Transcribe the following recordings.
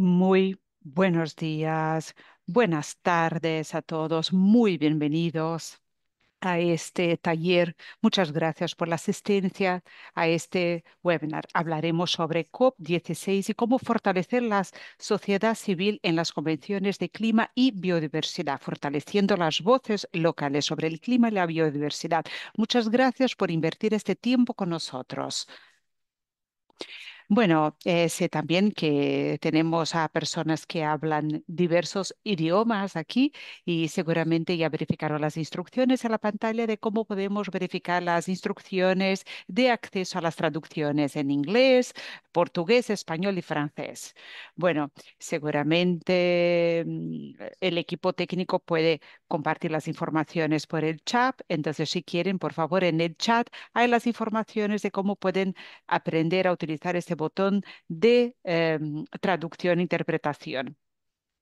Muy buenos días, buenas tardes a todos, muy bienvenidos a este taller. Muchas gracias por la asistencia a este webinar. Hablaremos sobre COP16 y cómo fortalecer la sociedad civil en las convenciones de clima y biodiversidad, fortaleciendo las voces locales sobre el clima y la biodiversidad. Muchas gracias por invertir este tiempo con nosotros. Bueno, eh, sé también que tenemos a personas que hablan diversos idiomas aquí y seguramente ya verificaron las instrucciones en la pantalla de cómo podemos verificar las instrucciones de acceso a las traducciones en inglés, portugués, español y francés. Bueno, seguramente mm, el equipo técnico puede compartir las informaciones por el chat. Entonces, si quieren, por favor, en el chat hay las informaciones de cómo pueden aprender a utilizar este botón de em, traducción e interpretación.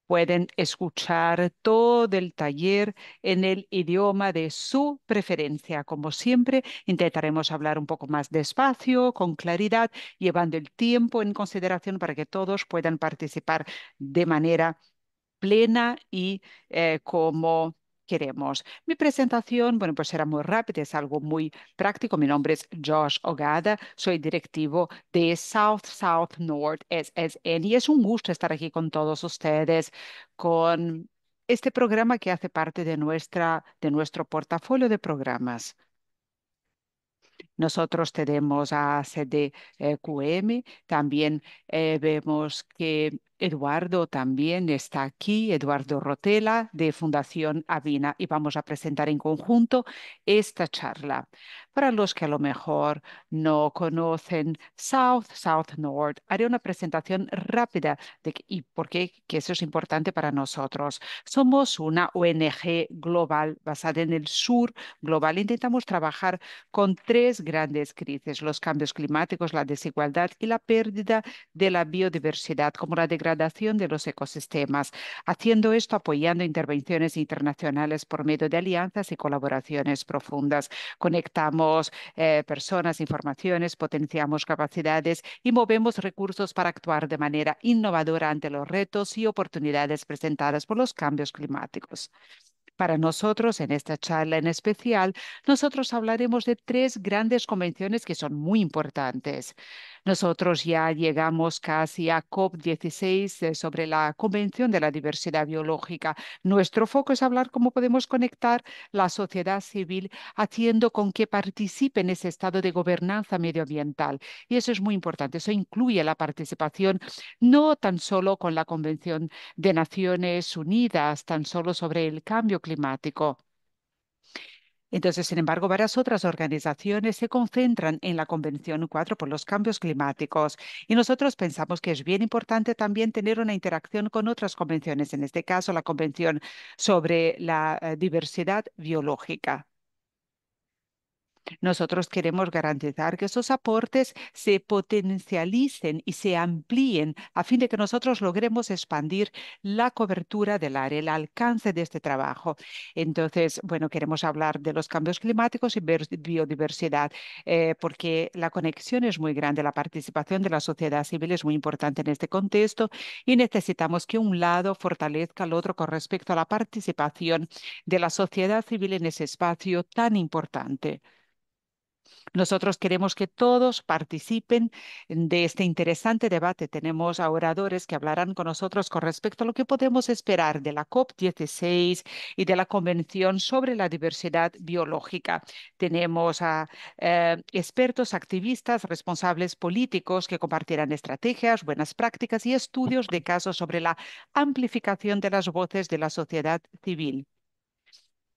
Pueden escuchar todo el taller en el idioma de su preferencia. Como siempre, intentaremos hablar un poco más despacio, con claridad, llevando el tiempo en consideración para que todos puedan participar de manera plena y eh, como queremos. Mi presentación, bueno, pues será muy rápida, es algo muy práctico. Mi nombre es Josh Ogada, soy directivo de South South North SSN y es un gusto estar aquí con todos ustedes, con este programa que hace parte de, nuestra, de nuestro portafolio de programas. Nosotros tenemos a CDQM, eh, también eh, vemos que Eduardo también está aquí, Eduardo Rotela de Fundación Avina, y vamos a presentar en conjunto esta charla. Para los que a lo mejor no conocen South, South North, haré una presentación rápida de y por qué que eso es importante para nosotros. Somos una ONG global basada en el sur global. Intentamos trabajar con tres grandes crisis, los cambios climáticos, la desigualdad y la pérdida de la biodiversidad, como la degradación gradación de los ecosistemas, haciendo esto apoyando intervenciones internacionales por medio de alianzas y colaboraciones profundas. Conectamos eh, personas, informaciones, potenciamos capacidades y movemos recursos para actuar de manera innovadora ante los retos y oportunidades presentadas por los cambios climáticos. Para nosotros, en esta charla en especial, nosotros hablaremos de tres grandes convenciones que son muy importantes. Nosotros ya llegamos casi a COP16 eh, sobre la Convención de la Diversidad Biológica. Nuestro foco es hablar cómo podemos conectar la sociedad civil haciendo con que participe en ese estado de gobernanza medioambiental. Y eso es muy importante. Eso incluye la participación no tan solo con la Convención de Naciones Unidas, tan solo sobre el cambio climático entonces, sin embargo, varias otras organizaciones se concentran en la Convención 4 por los cambios climáticos y nosotros pensamos que es bien importante también tener una interacción con otras convenciones, en este caso la Convención sobre la eh, Diversidad Biológica. Nosotros queremos garantizar que esos aportes se potencialicen y se amplíen a fin de que nosotros logremos expandir la cobertura del área, el alcance de este trabajo. Entonces, bueno, queremos hablar de los cambios climáticos y biodiversidad, eh, porque la conexión es muy grande, la participación de la sociedad civil es muy importante en este contexto y necesitamos que un lado fortalezca al otro con respecto a la participación de la sociedad civil en ese espacio tan importante. Nosotros queremos que todos participen de este interesante debate. Tenemos a oradores que hablarán con nosotros con respecto a lo que podemos esperar de la COP16 y de la Convención sobre la Diversidad Biológica. Tenemos a eh, expertos, activistas, responsables políticos que compartirán estrategias, buenas prácticas y estudios de casos sobre la amplificación de las voces de la sociedad civil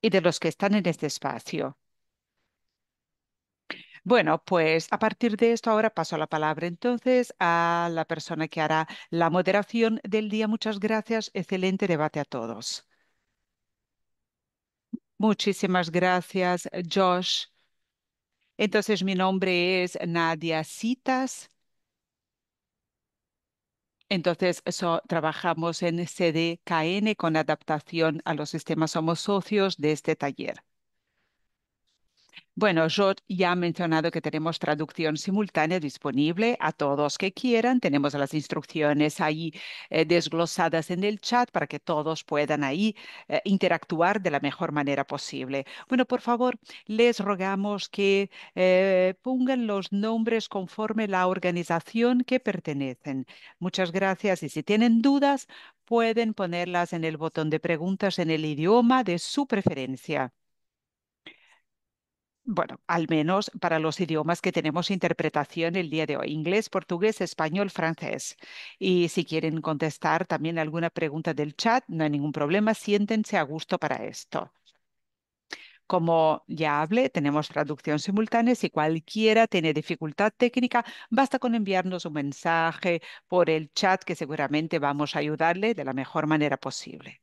y de los que están en este espacio. Bueno, pues a partir de esto ahora paso la palabra entonces a la persona que hará la moderación del día. Muchas gracias. Excelente debate a todos. Muchísimas gracias, Josh. Entonces, mi nombre es Nadia Citas. Entonces, trabajamos en CDKN con adaptación a los sistemas. Somos socios de este taller. Bueno, yo ya he mencionado que tenemos traducción simultánea disponible a todos que quieran. Tenemos las instrucciones ahí eh, desglosadas en el chat para que todos puedan ahí eh, interactuar de la mejor manera posible. Bueno, por favor, les rogamos que eh, pongan los nombres conforme la organización que pertenecen. Muchas gracias y si tienen dudas, pueden ponerlas en el botón de preguntas en el idioma de su preferencia bueno, al menos para los idiomas que tenemos interpretación el día de hoy, inglés, portugués, español, francés. Y si quieren contestar también alguna pregunta del chat, no hay ningún problema, siéntense a gusto para esto. Como ya hablé, tenemos traducción simultánea. Si cualquiera tiene dificultad técnica, basta con enviarnos un mensaje por el chat que seguramente vamos a ayudarle de la mejor manera posible.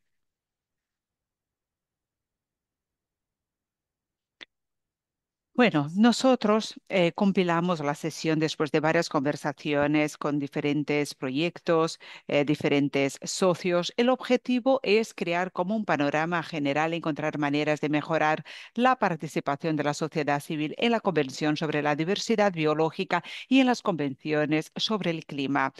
Bueno, nosotros eh, compilamos la sesión después de varias conversaciones con diferentes proyectos, eh, diferentes socios. El objetivo es crear como un panorama general, encontrar maneras de mejorar la participación de la sociedad civil en la Convención sobre la Diversidad Biológica y en las convenciones sobre el clima.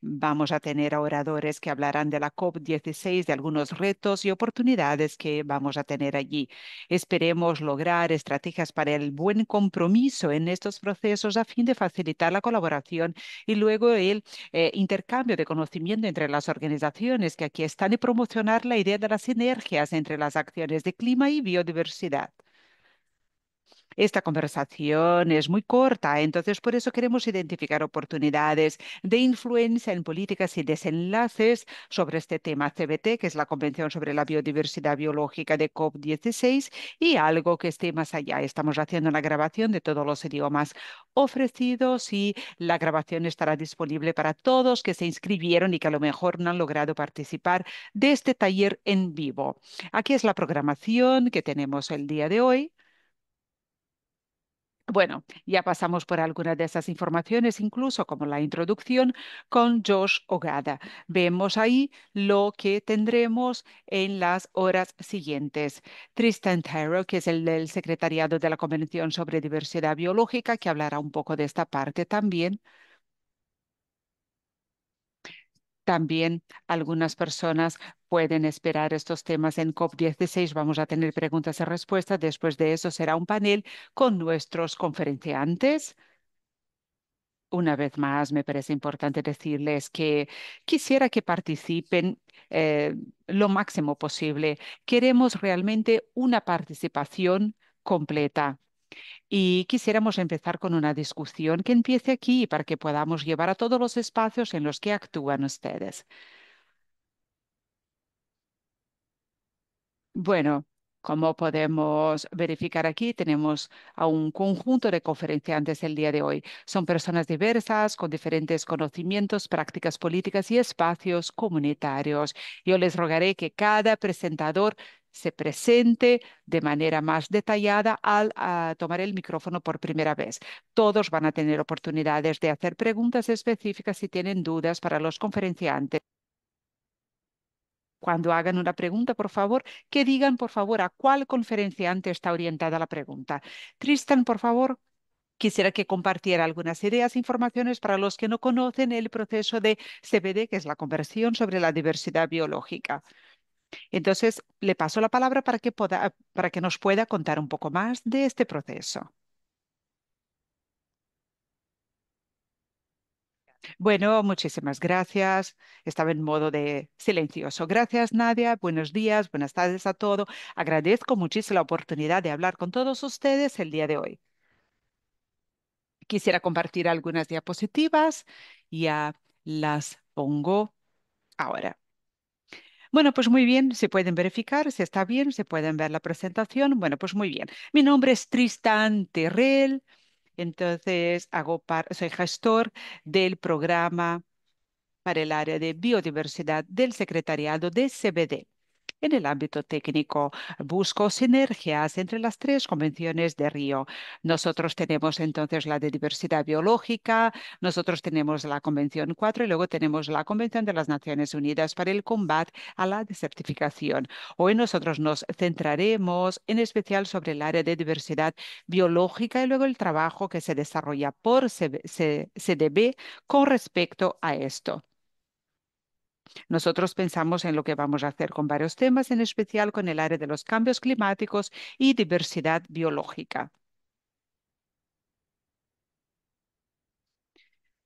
Vamos a tener a oradores que hablarán de la COP16, de algunos retos y oportunidades que vamos a tener allí. Esperemos lograr estrategias para el buen compromiso en estos procesos a fin de facilitar la colaboración y luego el eh, intercambio de conocimiento entre las organizaciones que aquí están y promocionar la idea de las sinergias entre las acciones de clima y biodiversidad. Esta conversación es muy corta, entonces por eso queremos identificar oportunidades de influencia en políticas y desenlaces sobre este tema CBT, que es la Convención sobre la Biodiversidad Biológica de COP16, y algo que esté más allá. Estamos haciendo una grabación de todos los idiomas ofrecidos y la grabación estará disponible para todos que se inscribieron y que a lo mejor no han logrado participar de este taller en vivo. Aquí es la programación que tenemos el día de hoy. Bueno, ya pasamos por algunas de esas informaciones, incluso como la introducción con Josh Ogada. Vemos ahí lo que tendremos en las horas siguientes. Tristan Taro, que es el del secretariado de la Convención sobre Diversidad Biológica, que hablará un poco de esta parte también. También algunas personas pueden esperar estos temas en COP16. Vamos a tener preguntas y respuestas. Después de eso será un panel con nuestros conferenciantes. Una vez más, me parece importante decirles que quisiera que participen eh, lo máximo posible. Queremos realmente una participación completa y quisiéramos empezar con una discusión que empiece aquí para que podamos llevar a todos los espacios en los que actúan ustedes. Bueno, como podemos verificar aquí, tenemos a un conjunto de conferenciantes el día de hoy. Son personas diversas, con diferentes conocimientos, prácticas políticas y espacios comunitarios. Yo les rogaré que cada presentador se presente de manera más detallada al tomar el micrófono por primera vez. Todos van a tener oportunidades de hacer preguntas específicas si tienen dudas para los conferenciantes. Cuando hagan una pregunta, por favor, que digan, por favor, a cuál conferenciante está orientada la pregunta. Tristan, por favor. Quisiera que compartiera algunas ideas e informaciones para los que no conocen el proceso de CBD, que es la conversión sobre la diversidad biológica. Entonces, le paso la palabra para que, que nos pueda contar un poco más de este proceso. Bueno, muchísimas gracias. Estaba en modo de silencioso. Gracias, Nadia. Buenos días, buenas tardes a todos. Agradezco muchísimo la oportunidad de hablar con todos ustedes el día de hoy. Quisiera compartir algunas diapositivas. Ya las pongo ahora. Bueno, pues muy bien, se pueden verificar, se está bien, se pueden ver la presentación. Bueno, pues muy bien. Mi nombre es Tristan Terrell, entonces hago soy gestor del programa para el área de biodiversidad del secretariado de CBD. En el ámbito técnico, busco sinergias entre las tres convenciones de Río. Nosotros tenemos entonces la de diversidad biológica, nosotros tenemos la Convención 4 y luego tenemos la Convención de las Naciones Unidas para el combate a la desertificación. Hoy nosotros nos centraremos en especial sobre el área de diversidad biológica y luego el trabajo que se desarrolla por CDB con respecto a esto. Nosotros pensamos en lo que vamos a hacer con varios temas, en especial con el área de los cambios climáticos y diversidad biológica.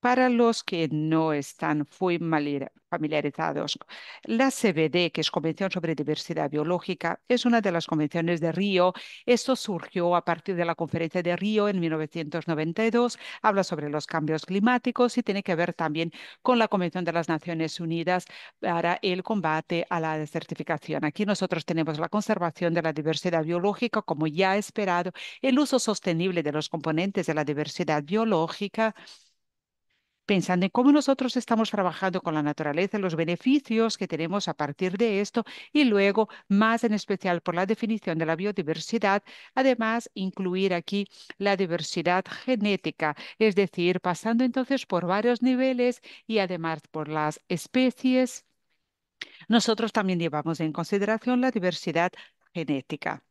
Para los que no están muy familiarizados, la CBD, que es Convención sobre Diversidad Biológica, es una de las convenciones de Río. Esto surgió a partir de la conferencia de Río en 1992. Habla sobre los cambios climáticos y tiene que ver también con la Convención de las Naciones Unidas para el combate a la desertificación. Aquí nosotros tenemos la conservación de la diversidad biológica, como ya esperado, el uso sostenible de los componentes de la diversidad biológica pensando en cómo nosotros estamos trabajando con la naturaleza, los beneficios que tenemos a partir de esto y luego, más en especial por la definición de la biodiversidad, además incluir aquí la diversidad genética, es decir, pasando entonces por varios niveles y además por las especies. Nosotros también llevamos en consideración la diversidad genética.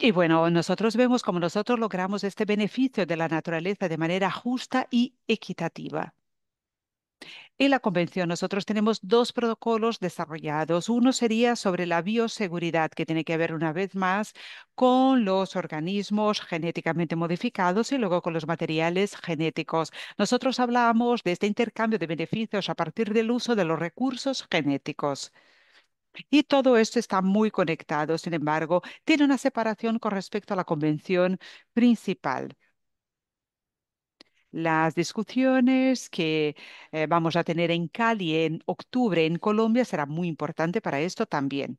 Y bueno, nosotros vemos cómo nosotros logramos este beneficio de la naturaleza de manera justa y equitativa. En la convención nosotros tenemos dos protocolos desarrollados. Uno sería sobre la bioseguridad, que tiene que ver una vez más con los organismos genéticamente modificados y luego con los materiales genéticos. Nosotros hablamos de este intercambio de beneficios a partir del uso de los recursos genéticos. Y todo esto está muy conectado, sin embargo, tiene una separación con respecto a la convención principal las discusiones que eh, vamos a tener en Cali en octubre en Colombia será muy importante para esto también.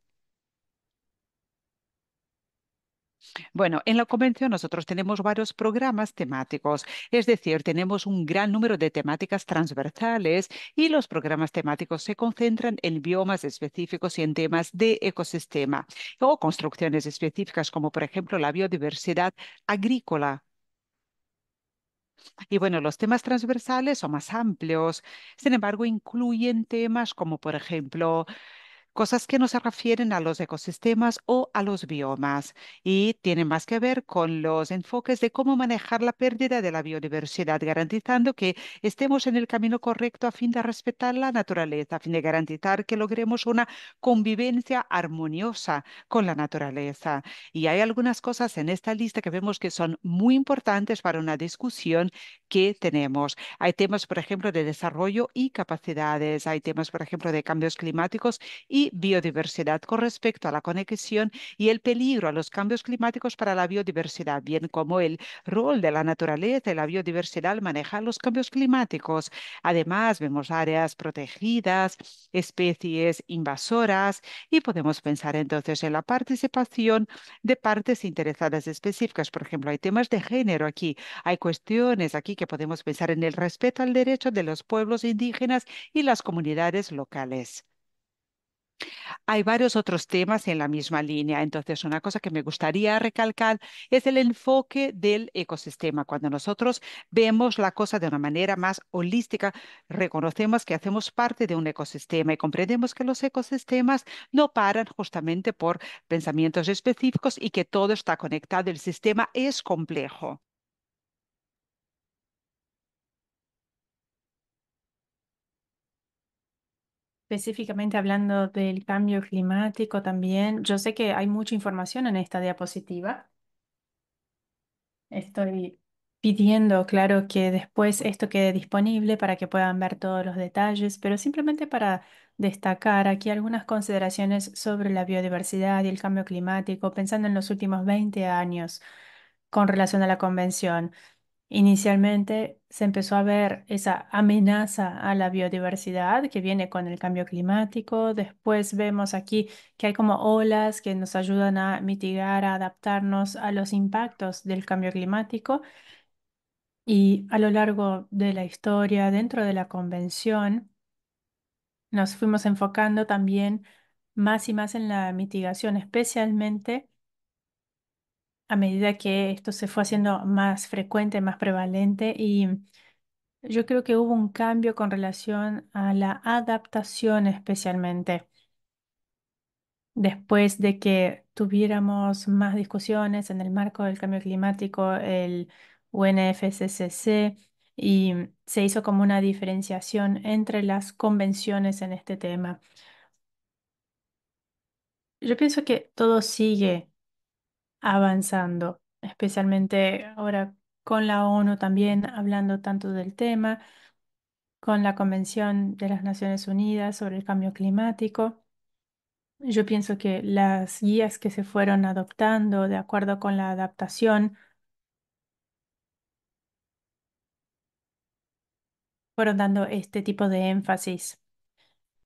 Bueno, en la convención nosotros tenemos varios programas temáticos, es decir, tenemos un gran número de temáticas transversales y los programas temáticos se concentran en biomas específicos y en temas de ecosistema o construcciones específicas como por ejemplo la biodiversidad agrícola. Y bueno, los temas transversales son más amplios, sin embargo, incluyen temas como por ejemplo cosas que no se refieren a los ecosistemas o a los biomas y tienen más que ver con los enfoques de cómo manejar la pérdida de la biodiversidad, garantizando que estemos en el camino correcto a fin de respetar la naturaleza, a fin de garantizar que logremos una convivencia armoniosa con la naturaleza. Y hay algunas cosas en esta lista que vemos que son muy importantes para una discusión que tenemos. Hay temas, por ejemplo, de desarrollo y capacidades, hay temas, por ejemplo, de cambios climáticos y biodiversidad con respecto a la conexión y el peligro a los cambios climáticos para la biodiversidad, bien como el rol de la naturaleza y la biodiversidad al manejar los cambios climáticos. Además, vemos áreas protegidas, especies invasoras y podemos pensar entonces en la participación de partes interesadas específicas. Por ejemplo, hay temas de género aquí, hay cuestiones aquí que podemos pensar en el respeto al derecho de los pueblos indígenas y las comunidades locales. Hay varios otros temas en la misma línea, entonces una cosa que me gustaría recalcar es el enfoque del ecosistema. Cuando nosotros vemos la cosa de una manera más holística, reconocemos que hacemos parte de un ecosistema y comprendemos que los ecosistemas no paran justamente por pensamientos específicos y que todo está conectado, el sistema es complejo. Específicamente hablando del cambio climático también, yo sé que hay mucha información en esta diapositiva. Estoy pidiendo, claro, que después esto quede disponible para que puedan ver todos los detalles, pero simplemente para destacar aquí algunas consideraciones sobre la biodiversidad y el cambio climático, pensando en los últimos 20 años con relación a la convención. Inicialmente se empezó a ver esa amenaza a la biodiversidad que viene con el cambio climático. Después vemos aquí que hay como olas que nos ayudan a mitigar, a adaptarnos a los impactos del cambio climático. Y a lo largo de la historia, dentro de la convención, nos fuimos enfocando también más y más en la mitigación, especialmente a medida que esto se fue haciendo más frecuente, más prevalente y yo creo que hubo un cambio con relación a la adaptación especialmente. Después de que tuviéramos más discusiones en el marco del cambio climático, el UNFCCC, y se hizo como una diferenciación entre las convenciones en este tema. Yo pienso que todo sigue avanzando, especialmente ahora con la ONU también hablando tanto del tema, con la Convención de las Naciones Unidas sobre el Cambio Climático. Yo pienso que las guías que se fueron adoptando de acuerdo con la adaptación fueron dando este tipo de énfasis.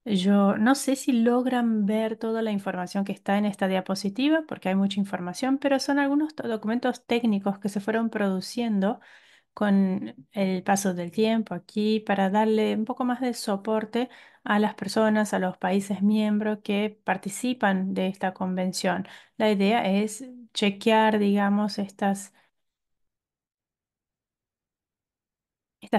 Yo no sé si logran ver toda la información que está en esta diapositiva, porque hay mucha información, pero son algunos documentos técnicos que se fueron produciendo con el paso del tiempo aquí para darle un poco más de soporte a las personas, a los países miembros que participan de esta convención. La idea es chequear, digamos, estas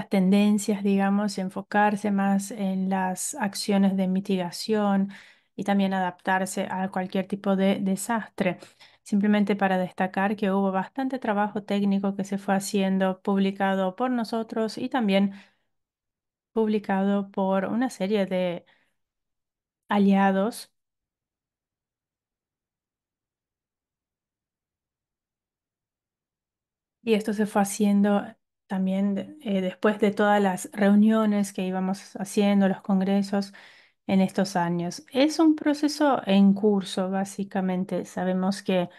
tendencias, digamos, enfocarse más en las acciones de mitigación y también adaptarse a cualquier tipo de desastre. Simplemente para destacar que hubo bastante trabajo técnico que se fue haciendo, publicado por nosotros y también publicado por una serie de aliados. Y esto se fue haciendo también eh, después de todas las reuniones que íbamos haciendo, los congresos en estos años. Es un proceso en curso, básicamente. Sabemos que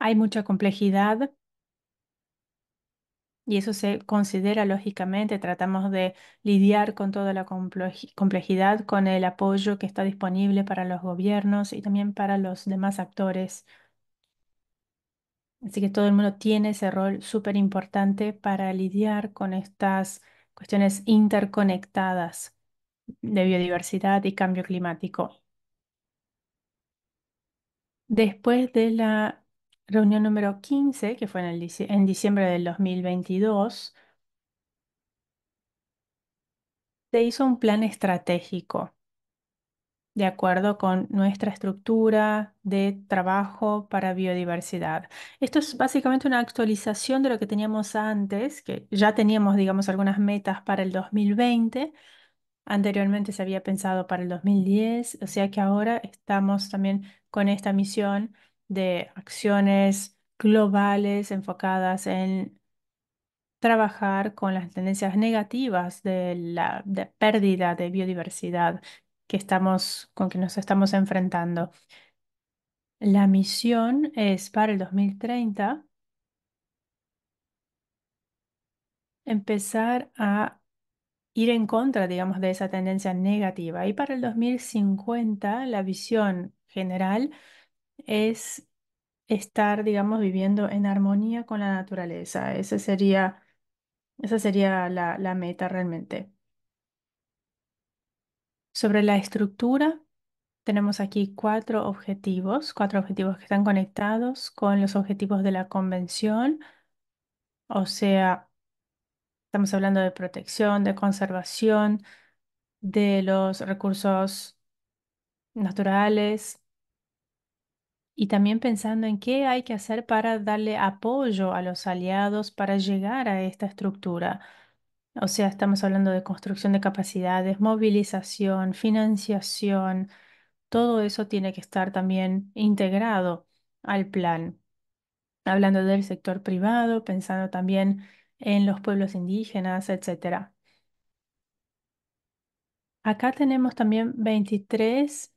hay mucha complejidad y eso se considera lógicamente. Tratamos de lidiar con toda la complejidad, con el apoyo que está disponible para los gobiernos y también para los demás actores. Así que todo el mundo tiene ese rol súper importante para lidiar con estas cuestiones interconectadas de biodiversidad y cambio climático. Después de la reunión número 15, que fue en, diciembre del 2022, se hizo un plan estratégico de acuerdo con nuestra estructura de trabajo para biodiversidad. Esto es básicamente una actualización de lo que teníamos antes, que ya teníamos, digamos, algunas metas para el 2020. Anteriormente se había pensado para el 2010, o sea que ahora estamos también con esta misión de acciones globales enfocadas en trabajar con las tendencias negativas de la pérdida de biodiversidad estamos, con que nos estamos enfrentando. La misión es para el 2030 empezar a ir en contra, digamos, de esa tendencia negativa. Y para el 2050, la visión general es estar, digamos, viviendo en armonía con la naturaleza. Ese sería, esa sería la meta realmente. Sobre la estructura, tenemos aquí cuatro objetivos, cuatro objetivos que están conectados con los objetivos de la convención, o sea, estamos hablando de protección, de conservación de los recursos naturales y también pensando en qué hay que hacer para darle apoyo a los aliados para llegar a esta estructura. O sea, estamos hablando de construcción de capacidades, movilización, financiación, todo eso tiene que estar también integrado al plan. Hablando del sector privado, pensando también en los pueblos indígenas, etc. Acá tenemos también 23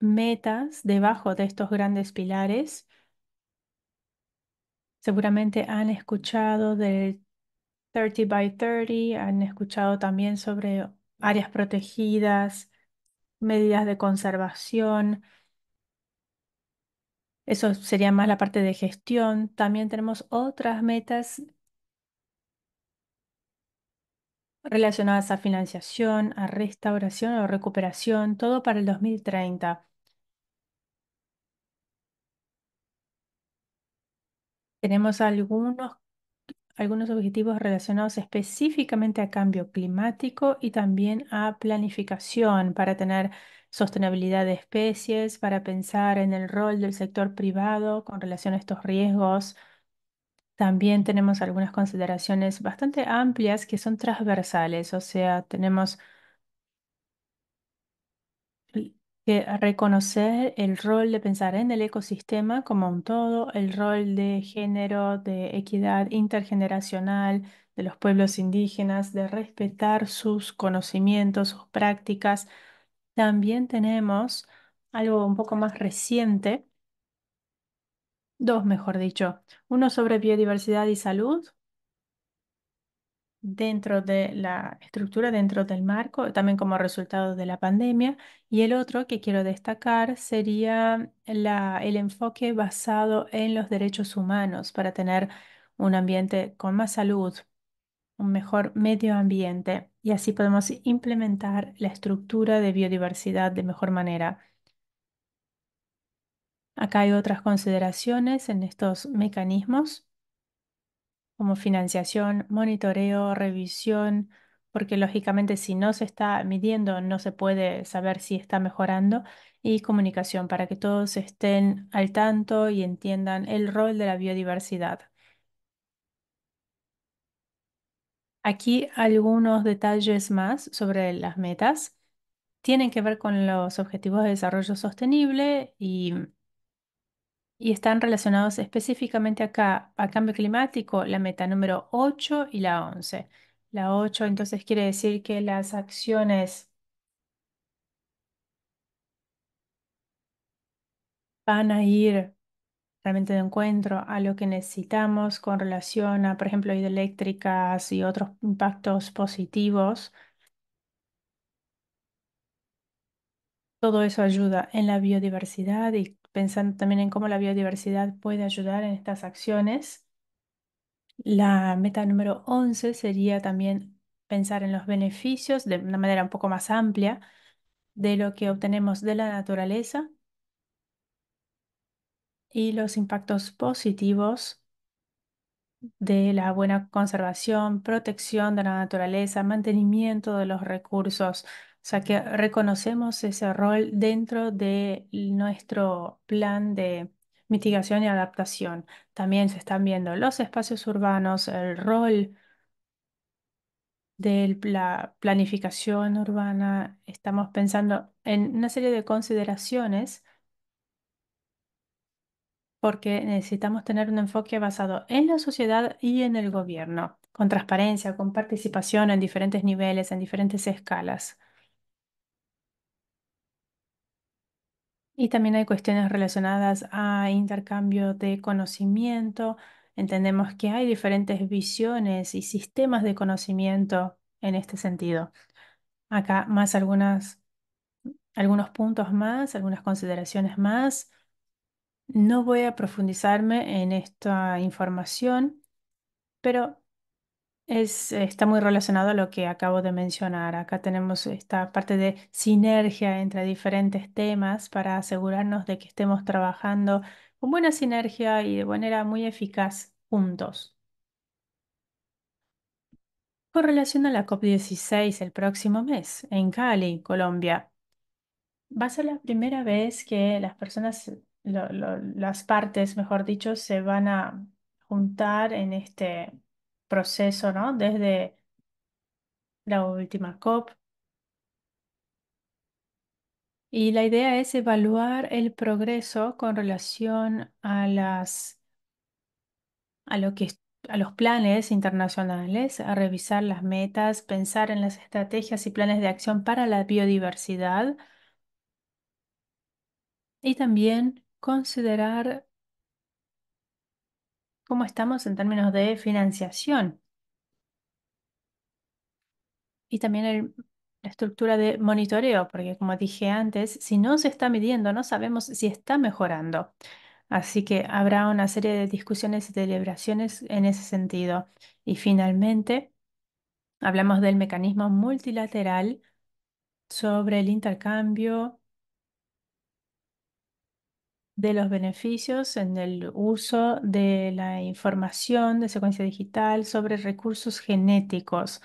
metas debajo de estos grandes pilares. Seguramente han escuchado del 30 by 30, han escuchado también sobre áreas protegidas, medidas de conservación. Eso sería más la parte de gestión. También tenemos otras metas relacionadas a financiación, a restauración o recuperación, todo para el 2030. Tenemos algunos algunos objetivos relacionados específicamente a cambio climático y también a planificación para tener sostenibilidad de especies, para pensar en el rol del sector privado con relación a estos riesgos. También tenemos algunas consideraciones bastante amplias que son transversales, o sea, tenemos que reconocer el rol de pensar en el ecosistema como un todo, el rol de género, de equidad intergeneracional, de los pueblos indígenas, de respetar sus conocimientos, sus prácticas. También tenemos algo un poco más reciente, dos mejor dicho, uno sobre biodiversidad y salud dentro de la estructura, dentro del marco, también como resultado de la pandemia. Y el otro que quiero destacar sería el enfoque basado en los derechos humanos para tener un ambiente con más salud, un mejor medio ambiente y así podemos implementar la estructura de biodiversidad de mejor manera. Acá hay otras consideraciones en estos mecanismos como financiación, monitoreo, revisión, porque lógicamente si no se está midiendo, no se puede saber si está mejorando, y comunicación, para que todos estén al tanto y entiendan el rol de la biodiversidad. Aquí algunos detalles más sobre las metas. Tienen que ver con los objetivos de desarrollo sostenible y y están relacionados específicamente acá a cambio climático, la meta número 8 y la 11. La 8 entonces quiere decir que las acciones van a ir realmente de encuentro a lo que necesitamos con relación a, por ejemplo, hidroeléctricas y otros impactos positivos. Todo eso ayuda en la biodiversidad y pensando también en cómo la biodiversidad puede ayudar en estas acciones. La meta número 11 sería también pensar en los beneficios de una manera un poco más amplia de lo que obtenemos de la naturaleza y los impactos positivos de la buena conservación, protección de la naturaleza, mantenimiento de los recursos o sea que reconocemos ese rol dentro de nuestro plan de mitigación y adaptación. También se están viendo los espacios urbanos, el rol de la planificación urbana. Estamos pensando en una serie de consideraciones porque necesitamos tener un enfoque basado en la sociedad y en el gobierno, con transparencia, con participación en diferentes niveles, en diferentes escalas. Y también hay cuestiones relacionadas a intercambio de conocimiento. Entendemos que hay diferentes visiones y sistemas de conocimiento en este sentido. Acá más algunas, algunos puntos más, algunas consideraciones más. No voy a profundizarme en esta información, pero está muy relacionado a lo que acabo de mencionar. Acá tenemos esta parte de sinergia entre diferentes temas para asegurarnos de que estemos trabajando con buena sinergia y de manera muy eficaz juntos. Con relación a la COP16 el próximo mes en Cali, Colombia, va a ser la primera vez que las personas, las partes, mejor dicho, se van a juntar en este proceso, ¿no? Desde la última COP. Y la idea es evaluar el progreso con relación a las, a lo que, a los planes internacionales, a revisar las metas, pensar en las estrategias y planes de acción para la biodiversidad y también considerar ¿Cómo estamos en términos de financiación? Y también la estructura de monitoreo, porque como dije antes, si no se está midiendo, no sabemos si está mejorando. Así que habrá una serie de discusiones y celebraciones en ese sentido. Y finalmente, hablamos del mecanismo multilateral sobre el intercambio de los beneficios en el uso de la información de secuencia digital sobre recursos genéticos.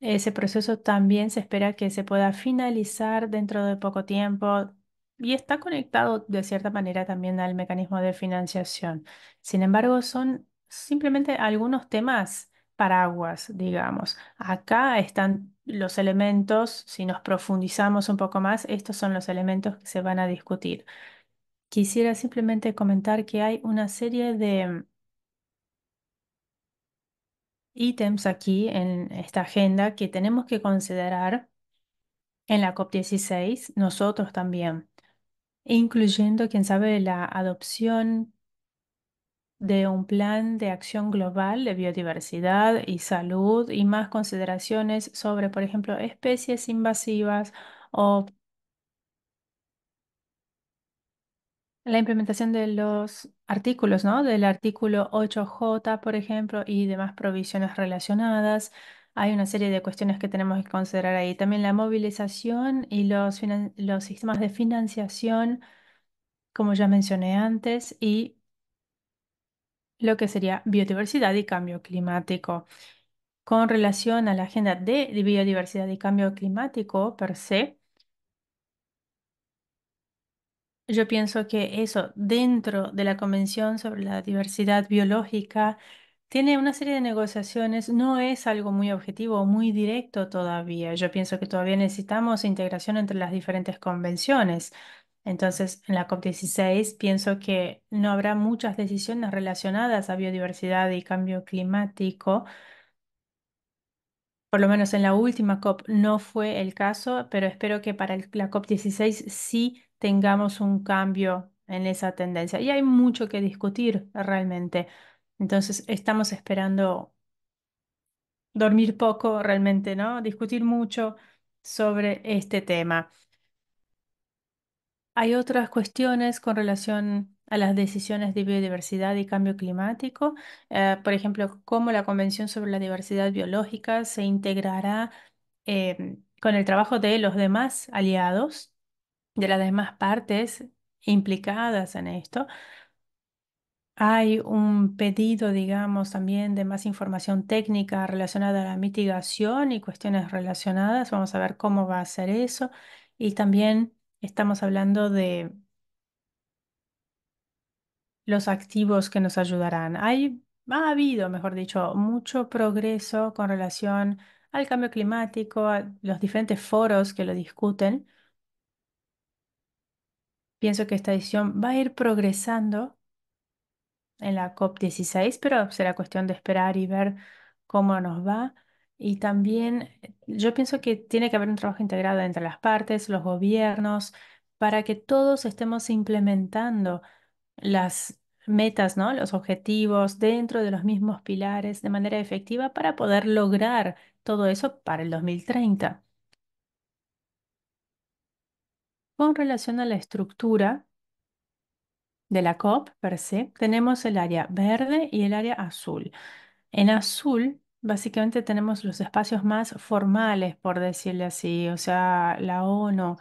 Ese proceso también se espera que se pueda finalizar dentro de poco tiempo y está conectado de cierta manera también al mecanismo de financiación. Sin embargo, son simplemente algunos temas paraguas, digamos. Acá están los elementos, si nos profundizamos un poco más, estos son los elementos que se van a discutir. Quisiera simplemente comentar que hay una serie de ítems aquí en esta agenda que tenemos que considerar en la COP16, nosotros también, incluyendo, quién sabe, la adopción de un plan de acción global de biodiversidad y salud y más consideraciones sobre, por ejemplo, especies invasivas o La implementación de los artículos, ¿no? Del artículo 8J, por ejemplo, y demás provisiones relacionadas. Hay una serie de cuestiones que tenemos que considerar ahí. También la movilización y los, los sistemas de financiación, como ya mencioné antes, y lo que sería biodiversidad y cambio climático. Con relación a la agenda de biodiversidad y cambio climático per se, Yo pienso que eso, dentro de la Convención sobre la Diversidad Biológica, tiene una serie de negociaciones, no es algo muy objetivo, o muy directo todavía. Yo pienso que todavía necesitamos integración entre las diferentes convenciones. Entonces, en la COP16 pienso que no habrá muchas decisiones relacionadas a biodiversidad y cambio climático. Por lo menos en la última COP no fue el caso, pero espero que para la COP16 sí tengamos un cambio en esa tendencia. Y hay mucho que discutir realmente. Entonces, estamos esperando dormir poco realmente, ¿no? Discutir mucho sobre este tema. Hay otras cuestiones con relación a las decisiones de biodiversidad y cambio climático, eh, por ejemplo, cómo la Convención sobre la Diversidad Biológica se integrará em, con el trabajo de los demás aliados de las demás partes implicadas en esto. Hay un pedido, digamos, también de más información técnica relacionada a la mitigación y cuestiones relacionadas. Vamos a ver cómo va a ser eso. Y también estamos hablando de los activos que nos ayudarán. Hay, ha habido, mejor dicho, mucho progreso con relación al cambio climático, a los diferentes foros que lo discuten. Pienso que esta edición va a ir progresando en la COP16, pero será cuestión de esperar y ver cómo nos va. Y también yo pienso que tiene que haber un trabajo integrado entre las partes, los gobiernos, para que todos estemos implementando las metas, ¿no? Los objetivos dentro de los mismos pilares de manera efectiva para poder lograr todo eso para el 2030. Con relación a la estructura de la COP per se, tenemos el área verde y el área azul. En azul, básicamente tenemos los espacios más formales, por decirle así, o sea, la ONU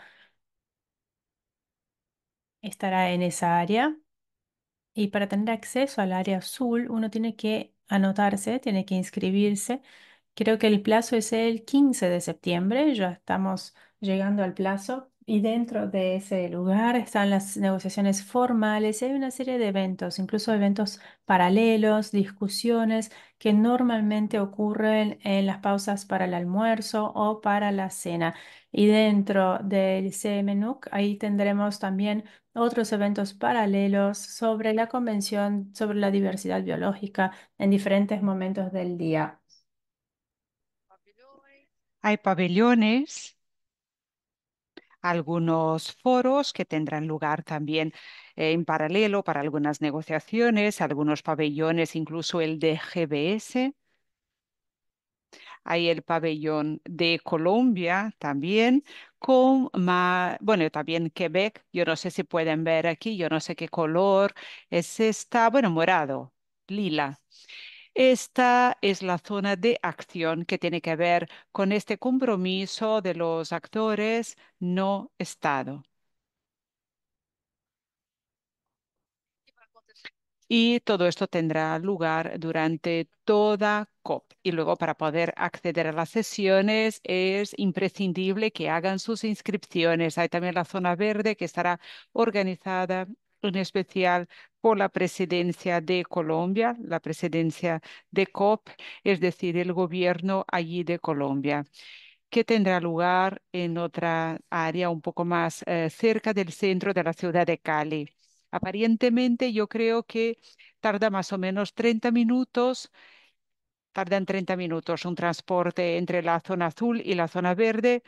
estará en esa área. Y para tener acceso al área azul, uno tiene que anotarse, tiene que inscribirse. Creo que el plazo es el 15 de septiembre, ya estamos llegando al plazo y dentro de ese lugar están las negociaciones formales y hay una serie de eventos, incluso eventos paralelos, discusiones que normalmente ocurren en las pausas para el almuerzo o para la cena. Y dentro del CMNUC, ahí tendremos también otros eventos paralelos sobre la Convención sobre la Diversidad Biológica en diferentes momentos del día. Hay pabellones algunos foros que tendrán lugar también eh, en paralelo para algunas negociaciones, algunos pabellones, incluso el de GBS. Hay el pabellón de Colombia también, con más, bueno, también Quebec. Yo no sé si pueden ver aquí, yo no sé qué color es esta, bueno, morado, lila. Esta es la zona de acción que tiene que ver con este compromiso de los actores no Estado. y todo esto tendrá lugar durante toda COP. Y luego para poder acceder a las sesiones es imprescindible que hagan sus inscripciones. Hay también la zona verde que estará organizada en especial por la presidencia de Colombia, la presidencia de COP, es decir, el gobierno allí de Colombia que tendrá lugar en otra área un poco más eh, cerca del centro de la ciudad de Cali. Aparentemente yo creo que tarda más o menos 30 minutos, tardan 30 minutos un transporte entre la zona azul y la zona verde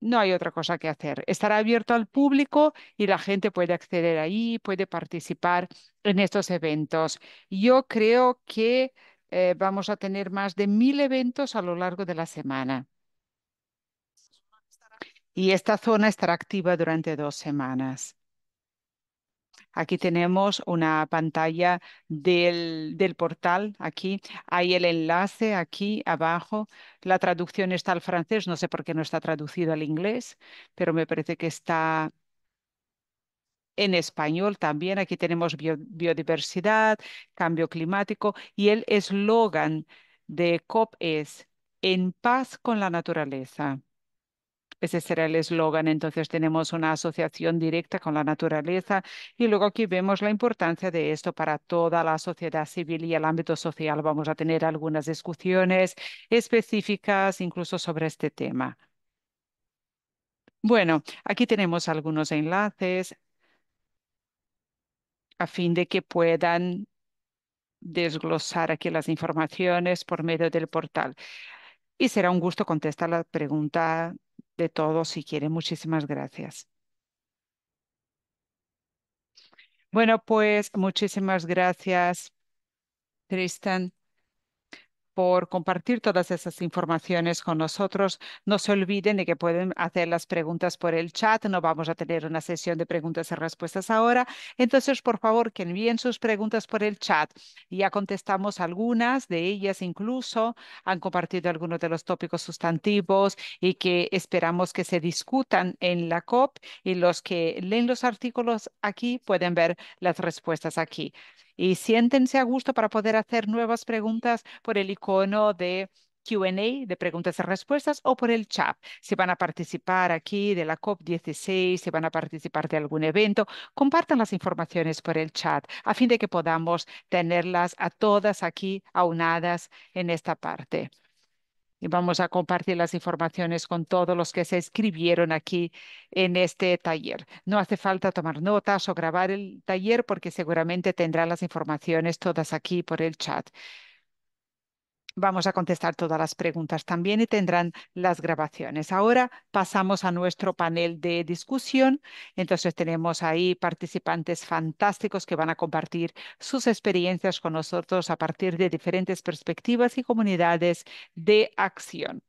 no hay otra cosa que hacer. Estará abierto al público y la gente puede acceder ahí, puede participar en estos eventos. Yo creo que eh, vamos a tener más de mil eventos a lo largo de la semana. Y esta zona estará activa durante dos semanas. Aquí tenemos una pantalla del, portal. Aquí hay el enlace, aquí abajo. La traducción está al francés. No sé por qué no está traducido al inglés, pero me parece que está en español también. Aquí tenemos biodiversidad, cambio climático y el eslogan de COP es en paz con la naturaleza. Ese será el eslogan. Entonces tenemos una asociación directa con la naturaleza y luego aquí vemos la importancia de esto para toda la sociedad civil y el ámbito social. Vamos a tener algunas discusiones específicas incluso sobre este tema. Bueno, aquí tenemos algunos enlaces a fin de que puedan desglosar aquí las informaciones por medio del portal. Y será un gusto contestar la pregunta de todo si quiere. Muchísimas gracias. Bueno, pues muchísimas gracias, Tristan por compartir todas esas informaciones con nosotros. No se olviden de que pueden hacer las preguntas por el chat. No vamos a tener una sesión de preguntas y respuestas ahora. Entonces, por favor, que envíen sus preguntas por el chat. Ya contestamos algunas de ellas incluso. Han compartido algunos de los tópicos sustantivos y que esperamos que se discutan en la COP. Y los que leen los artículos aquí pueden ver las respuestas aquí y siéntense a gusto para poder hacer nuevas preguntas por el icono de QA de preguntas y respuestas o por el chat. Si van a participar aquí de la COP16, si van a participar de algún evento, compartan las informaciones por el chat a fin de que podamos tenerlas a todas aquí aunadas en esta parte y vamos a compartir las informaciones con todos los que se escribieron aquí en este taller. No hace falta tomar notas o grabar el taller porque seguramente tendrán las informaciones todas aquí por el chat. Vamos a contestar todas las preguntas también y tendrán las grabaciones. Ahora pasamos a nuestro panel de discusión. Entonces tenemos ahí participantes fantásticos que van a compartir sus experiencias con nosotros a partir de diferentes perspectivas y comunidades de acción.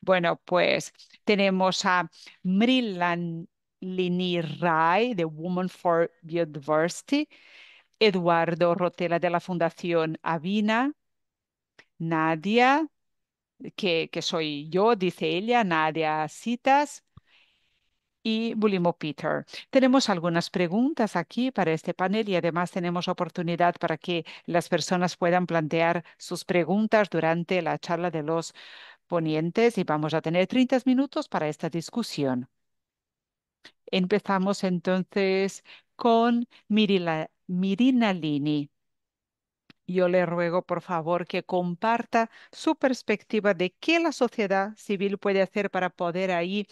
Bueno, pues tenemos a Mrilan Lini Rai de Women for Biodiversity, Eduardo Rotela de la Fundación Avina, Nadia, que, soy yo, dice ella, Nadia Citas y Bulimo Peter. Tenemos algunas preguntas aquí para este panel y además tenemos oportunidad para que las personas puedan plantear sus preguntas durante la charla de los ponientes y vamos a tener 30 minutos para esta discusión. Empezamos entonces con Mirina Lini. Yo le ruego, por favor, que comparta su perspectiva de qué la sociedad civil puede hacer para poder ahí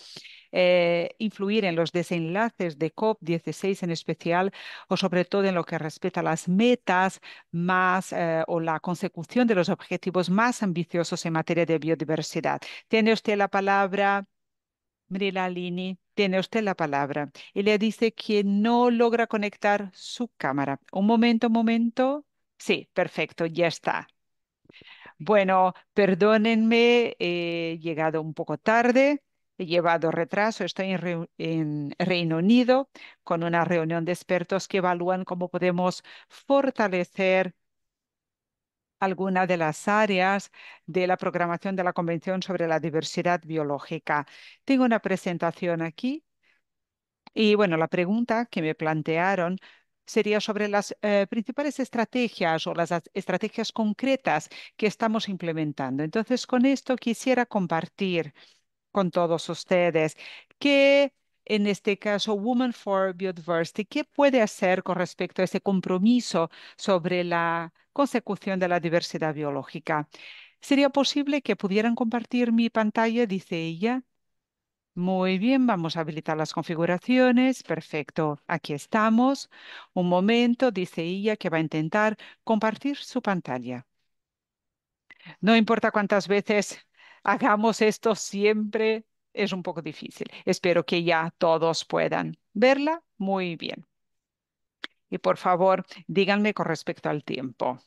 eh, influir en los desenlaces de COP16 en especial, o sobre todo en lo que respecta a las metas más eh, o la consecución de los objetivos más ambiciosos en materia de biodiversidad. Tiene usted la palabra, Brilalini tiene usted la palabra. Y le dice que no logra conectar su cámara. Un momento, un momento. Sí, perfecto, ya está. Bueno, perdónenme, he llegado un poco tarde, he llevado retraso, estoy en, Reino Unido con una reunión de expertos que evalúan cómo podemos fortalecer alguna de las áreas de la programación de la Convención sobre la Diversidad Biológica. Tengo una presentación aquí y bueno, la pregunta que me plantearon sería sobre las eh, principales estrategias o las estrategias concretas que estamos implementando. Entonces, con esto quisiera compartir con todos ustedes que en este caso Woman for Biodiversity, ¿qué puede hacer con respecto a ese compromiso sobre la consecución de la diversidad biológica? ¿Sería posible que pudieran compartir mi pantalla? Dice ella. Muy bien, vamos a habilitar las configuraciones. Perfecto, aquí estamos. Un momento, dice ella que va a intentar compartir su pantalla. No importa cuántas veces hagamos esto, siempre es un poco difícil. Espero que ya todos puedan verla muy bien. Y por favor, díganme con respecto al tiempo.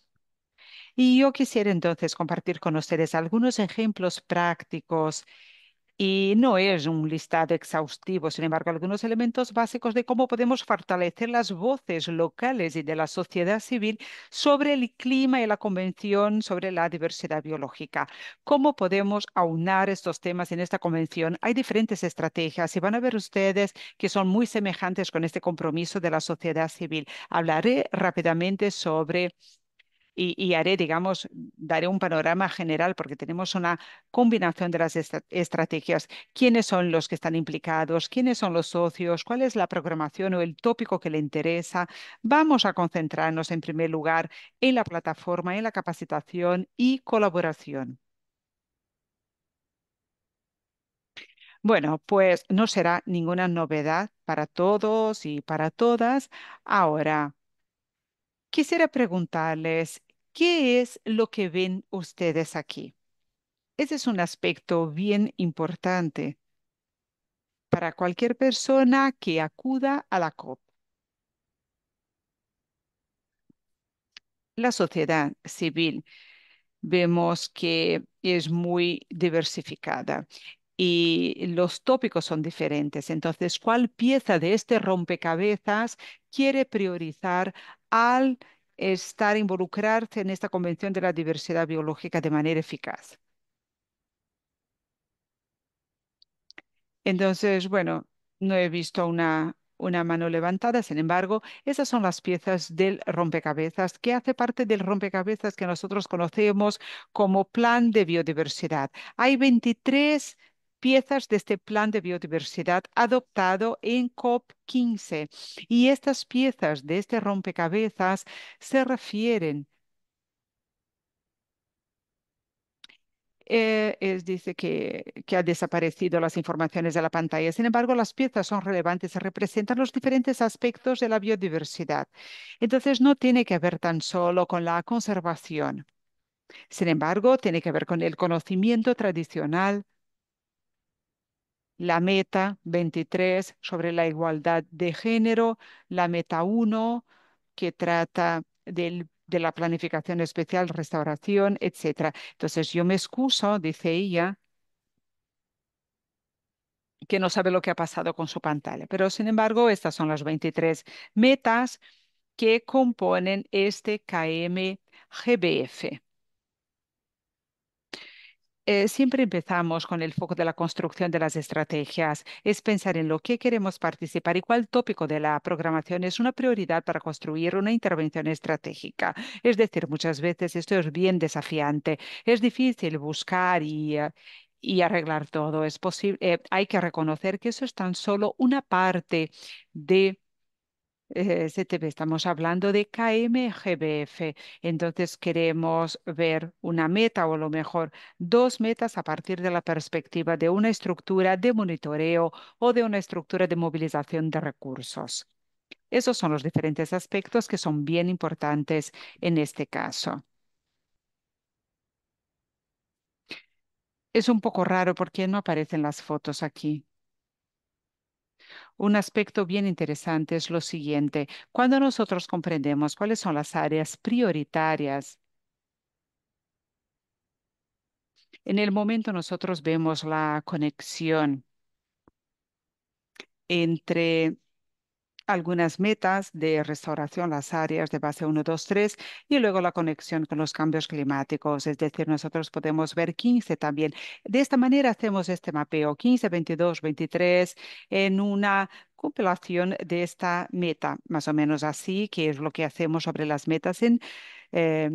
Y yo quisiera entonces compartir con ustedes algunos ejemplos prácticos y no es un listado exhaustivo, sin embargo, algunos elementos básicos de cómo podemos fortalecer las voces locales y de la sociedad civil sobre el clima y la Convención sobre la Diversidad Biológica. ¿Cómo podemos aunar estos temas en esta convención? Hay diferentes estrategias y van a ver ustedes que son muy semejantes con este compromiso de la sociedad civil. Hablaré rápidamente sobre y, haré, digamos, daré un panorama general porque tenemos una combinación de las estrategias. ¿Quiénes son los que están implicados? ¿Quiénes son los socios? ¿Cuál es la programación o el tópico que le interesa? Vamos a concentrarnos en primer lugar en la plataforma, en la capacitación y colaboración. Bueno, pues no será ninguna novedad para todos y para todas. Ahora, quisiera preguntarles, ¿Qué es lo que ven ustedes aquí? Ese es un aspecto bien importante para cualquier persona que acuda a la COP. La sociedad civil vemos que es muy diversificada y los tópicos son diferentes. Entonces, ¿cuál pieza de este rompecabezas quiere priorizar al estar, involucrarse en esta Convención de la Diversidad Biológica de manera eficaz. Entonces, bueno, no he visto una, una mano levantada, sin embargo, esas son las piezas del rompecabezas que hace parte del rompecabezas que nosotros conocemos como Plan de Biodiversidad. Hay 23 piezas de este plan de biodiversidad adoptado en COP15. Y estas piezas de este rompecabezas se refieren eh, es, dice que, que desaparecido las informaciones de la pantalla. Sin embargo, las piezas son relevantes y representan los diferentes aspectos de la biodiversidad. Entonces, no tiene que ver tan solo con la conservación. Sin embargo, tiene que ver con el conocimiento tradicional la meta 23 sobre la igualdad de género, la meta 1 que trata de la planificación especial, restauración, etc. Entonces yo me excuso, dice ella, que no sabe lo que ha pasado con su pantalla. Pero sin embargo, estas son las 23 metas que componen este KMGBF. Eh, siempre empezamos con el foco de la construcción de las estrategias. Es pensar en lo que queremos participar y cuál tópico de la programación es una prioridad para construir una intervención estratégica. Es decir, muchas veces esto es bien desafiante. Es difícil buscar y... Eh, arreglar todo. Es posible, eh, hay que reconocer que eso es tan solo una parte de eh, estamos hablando de KMGBF. Entonces queremos ver una meta o a lo mejor dos metas a partir de la perspectiva de una estructura de monitoreo o de una estructura de movilización de recursos. Esos son los diferentes aspectos que son bien importantes en este caso. Es un poco raro porque no aparecen las fotos aquí. Un aspecto bien interesante es lo siguiente. Cuando nosotros comprendemos cuáles son las áreas prioritarias, en el momento nosotros vemos la conexión entre algunas metas de restauración, las áreas de base 1, 2, 3 y luego la conexión con los cambios climáticos. Es decir, nosotros podemos ver 15 también. De esta manera hacemos este mapeo 15, 22, 23 en una compilación de esta meta, más o menos así, que es lo que hacemos sobre las metas en... Eh,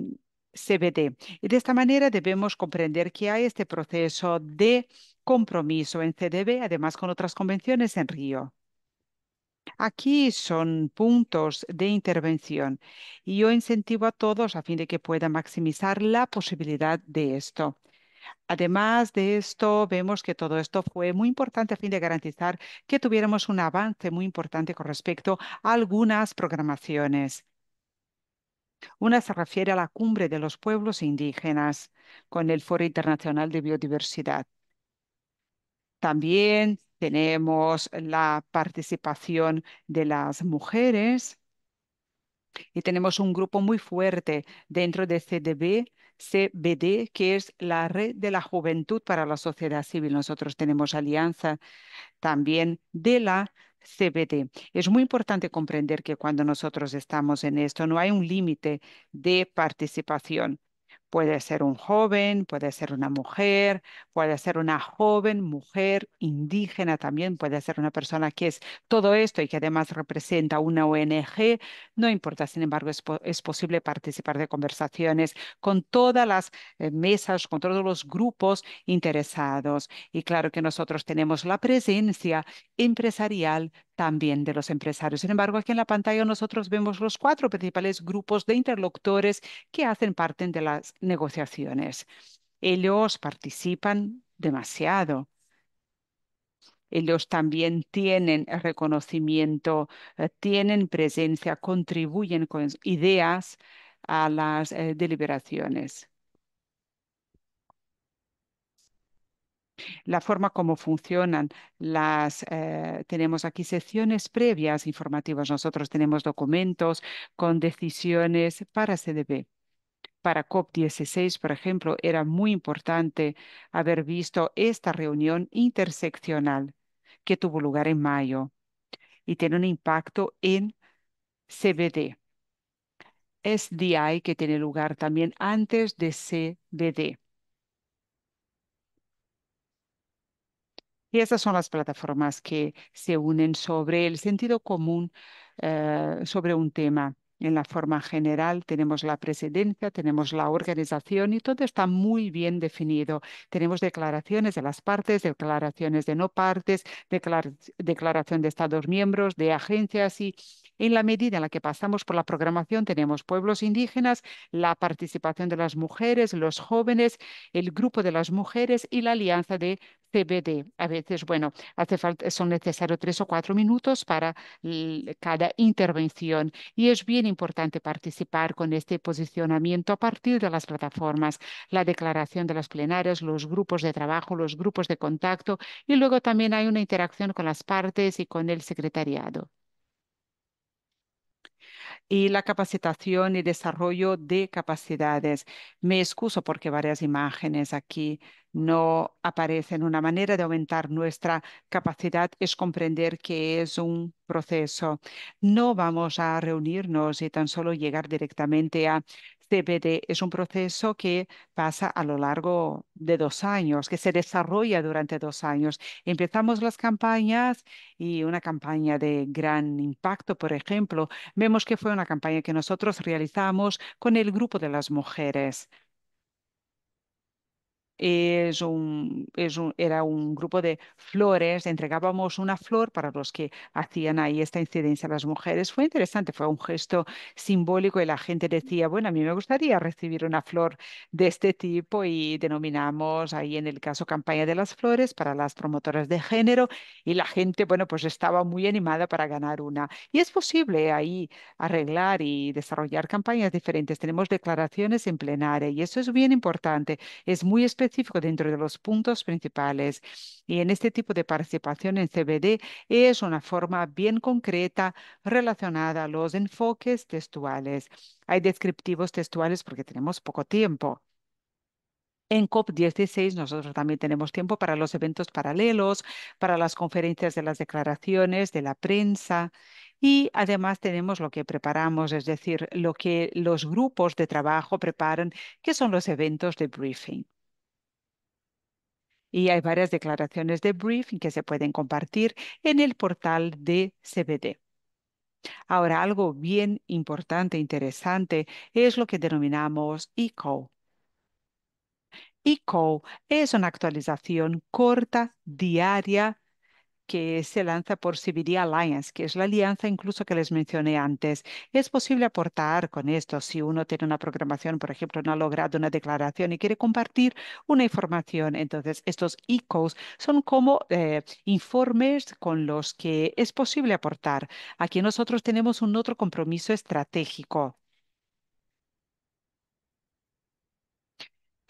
CBD. Y de esta manera debemos comprender que hay este proceso de compromiso en CDB, además con otras convenciones en Río. Aquí son puntos de intervención y yo incentivo a todos a fin de que puedan maximizar la posibilidad de esto. Además de esto, vemos que todo esto fue muy importante a fin de garantizar que tuviéramos un avance muy importante con respecto a algunas programaciones. Una se refiere a la cumbre de los pueblos indígenas con el Foro Internacional de Biodiversidad. También tenemos la participación de las mujeres y tenemos un grupo muy fuerte dentro de CDB, CBD, que es la red de la juventud para la sociedad civil. Nosotros tenemos alianza también de la CBD. Es muy importante comprender que cuando nosotros estamos en esto no hay un límite de participación. Puede ser un joven, puede ser una mujer, puede ser una joven mujer indígena también, puede ser una persona que es todo esto y que además representa una ONG. No importa, sin embargo, es, posible participar de conversaciones con todas las eh, mesas, con todos los grupos interesados. Y claro que nosotros tenemos la presencia empresarial también de los empresarios. Sin embargo, aquí en la pantalla nosotros vemos los cuatro principales grupos de interlocutores que hacen parte de las negociaciones. Ellos participan demasiado. Ellos también tienen reconocimiento, eh, tienen presencia, contribuyen con ideas a las eh, deliberaciones. la forma como funcionan las, eh, tenemos aquí secciones previas informativas, nosotros tenemos documentos con decisiones para CDB. Para COP16, por ejemplo, era muy importante haber visto esta reunión interseccional que tuvo lugar en mayo y tiene un impacto en CBD. SDI que tiene lugar también antes de CBD. Y esas son las plataformas que se unen sobre el sentido común, eh, sobre un tema. En la forma general tenemos la presidencia, tenemos la organización y todo está muy bien definido. Tenemos declaraciones de las partes, declaraciones de no partes, declaración de Estados miembros, de agencias y en la medida en la que pasamos por la programación tenemos pueblos indígenas, la participación de las mujeres, los jóvenes, el grupo de las mujeres y la alianza de CBD. A veces, bueno, hace falta, son necesarios tres o cuatro minutos para cada intervención y es bien importante participar con este posicionamiento a partir de las plataformas, la declaración de las plenarias, los grupos de trabajo, los grupos de contacto y luego también hay una interacción con las partes y con el secretariado y la capacitación y desarrollo de capacidades. Me excuso porque varias imágenes aquí no aparecen. Una manera de aumentar nuestra capacidad es comprender que es un proceso. No vamos a reunirnos y tan solo llegar directamente a CBD. Es un proceso que pasa a lo largo de dos años, que se desarrolla durante dos años. Empezamos las campañas y una campaña de gran impacto, por ejemplo, vemos que fue una campaña que nosotros realizamos con el grupo de las mujeres es un, es un, era un grupo de flores, entregábamos una flor para los que hacían ahí esta incidencia a las mujeres. Fue interesante, fue un gesto simbólico y la gente decía, bueno, a mí me gustaría recibir una flor de este tipo y denominamos ahí en el caso campaña de las flores para las promotoras de género y la gente, bueno, pues estaba muy animada para ganar una. Y es posible ahí arreglar y desarrollar campañas diferentes. Tenemos declaraciones en plenaria y eso es bien importante, es muy especial dentro de los puntos principales. Y en este tipo de participación en CBD es una forma bien concreta relacionada a los enfoques textuales. Hay descriptivos textuales porque tenemos poco tiempo. En COP16 nosotros también tenemos tiempo para los eventos paralelos, para las conferencias de las declaraciones, de la prensa y además tenemos lo que preparamos, es decir, lo que los grupos de trabajo preparan, que son los eventos de briefing y hay varias declaraciones de briefing que se pueden compartir en el portal de CBD. Ahora, algo bien importante, e interesante, es lo que denominamos ECO. ECO es una actualización corta, diaria, que se lanza por Civilian Alliance, que es la alianza incluso que les mencioné antes. Es posible aportar con esto si uno tiene una programación, por ejemplo, no ha logrado una declaración y quiere compartir una información. Entonces, estos ECOs son como eh, informes con los que es posible aportar. Aquí nosotros tenemos un otro compromiso estratégico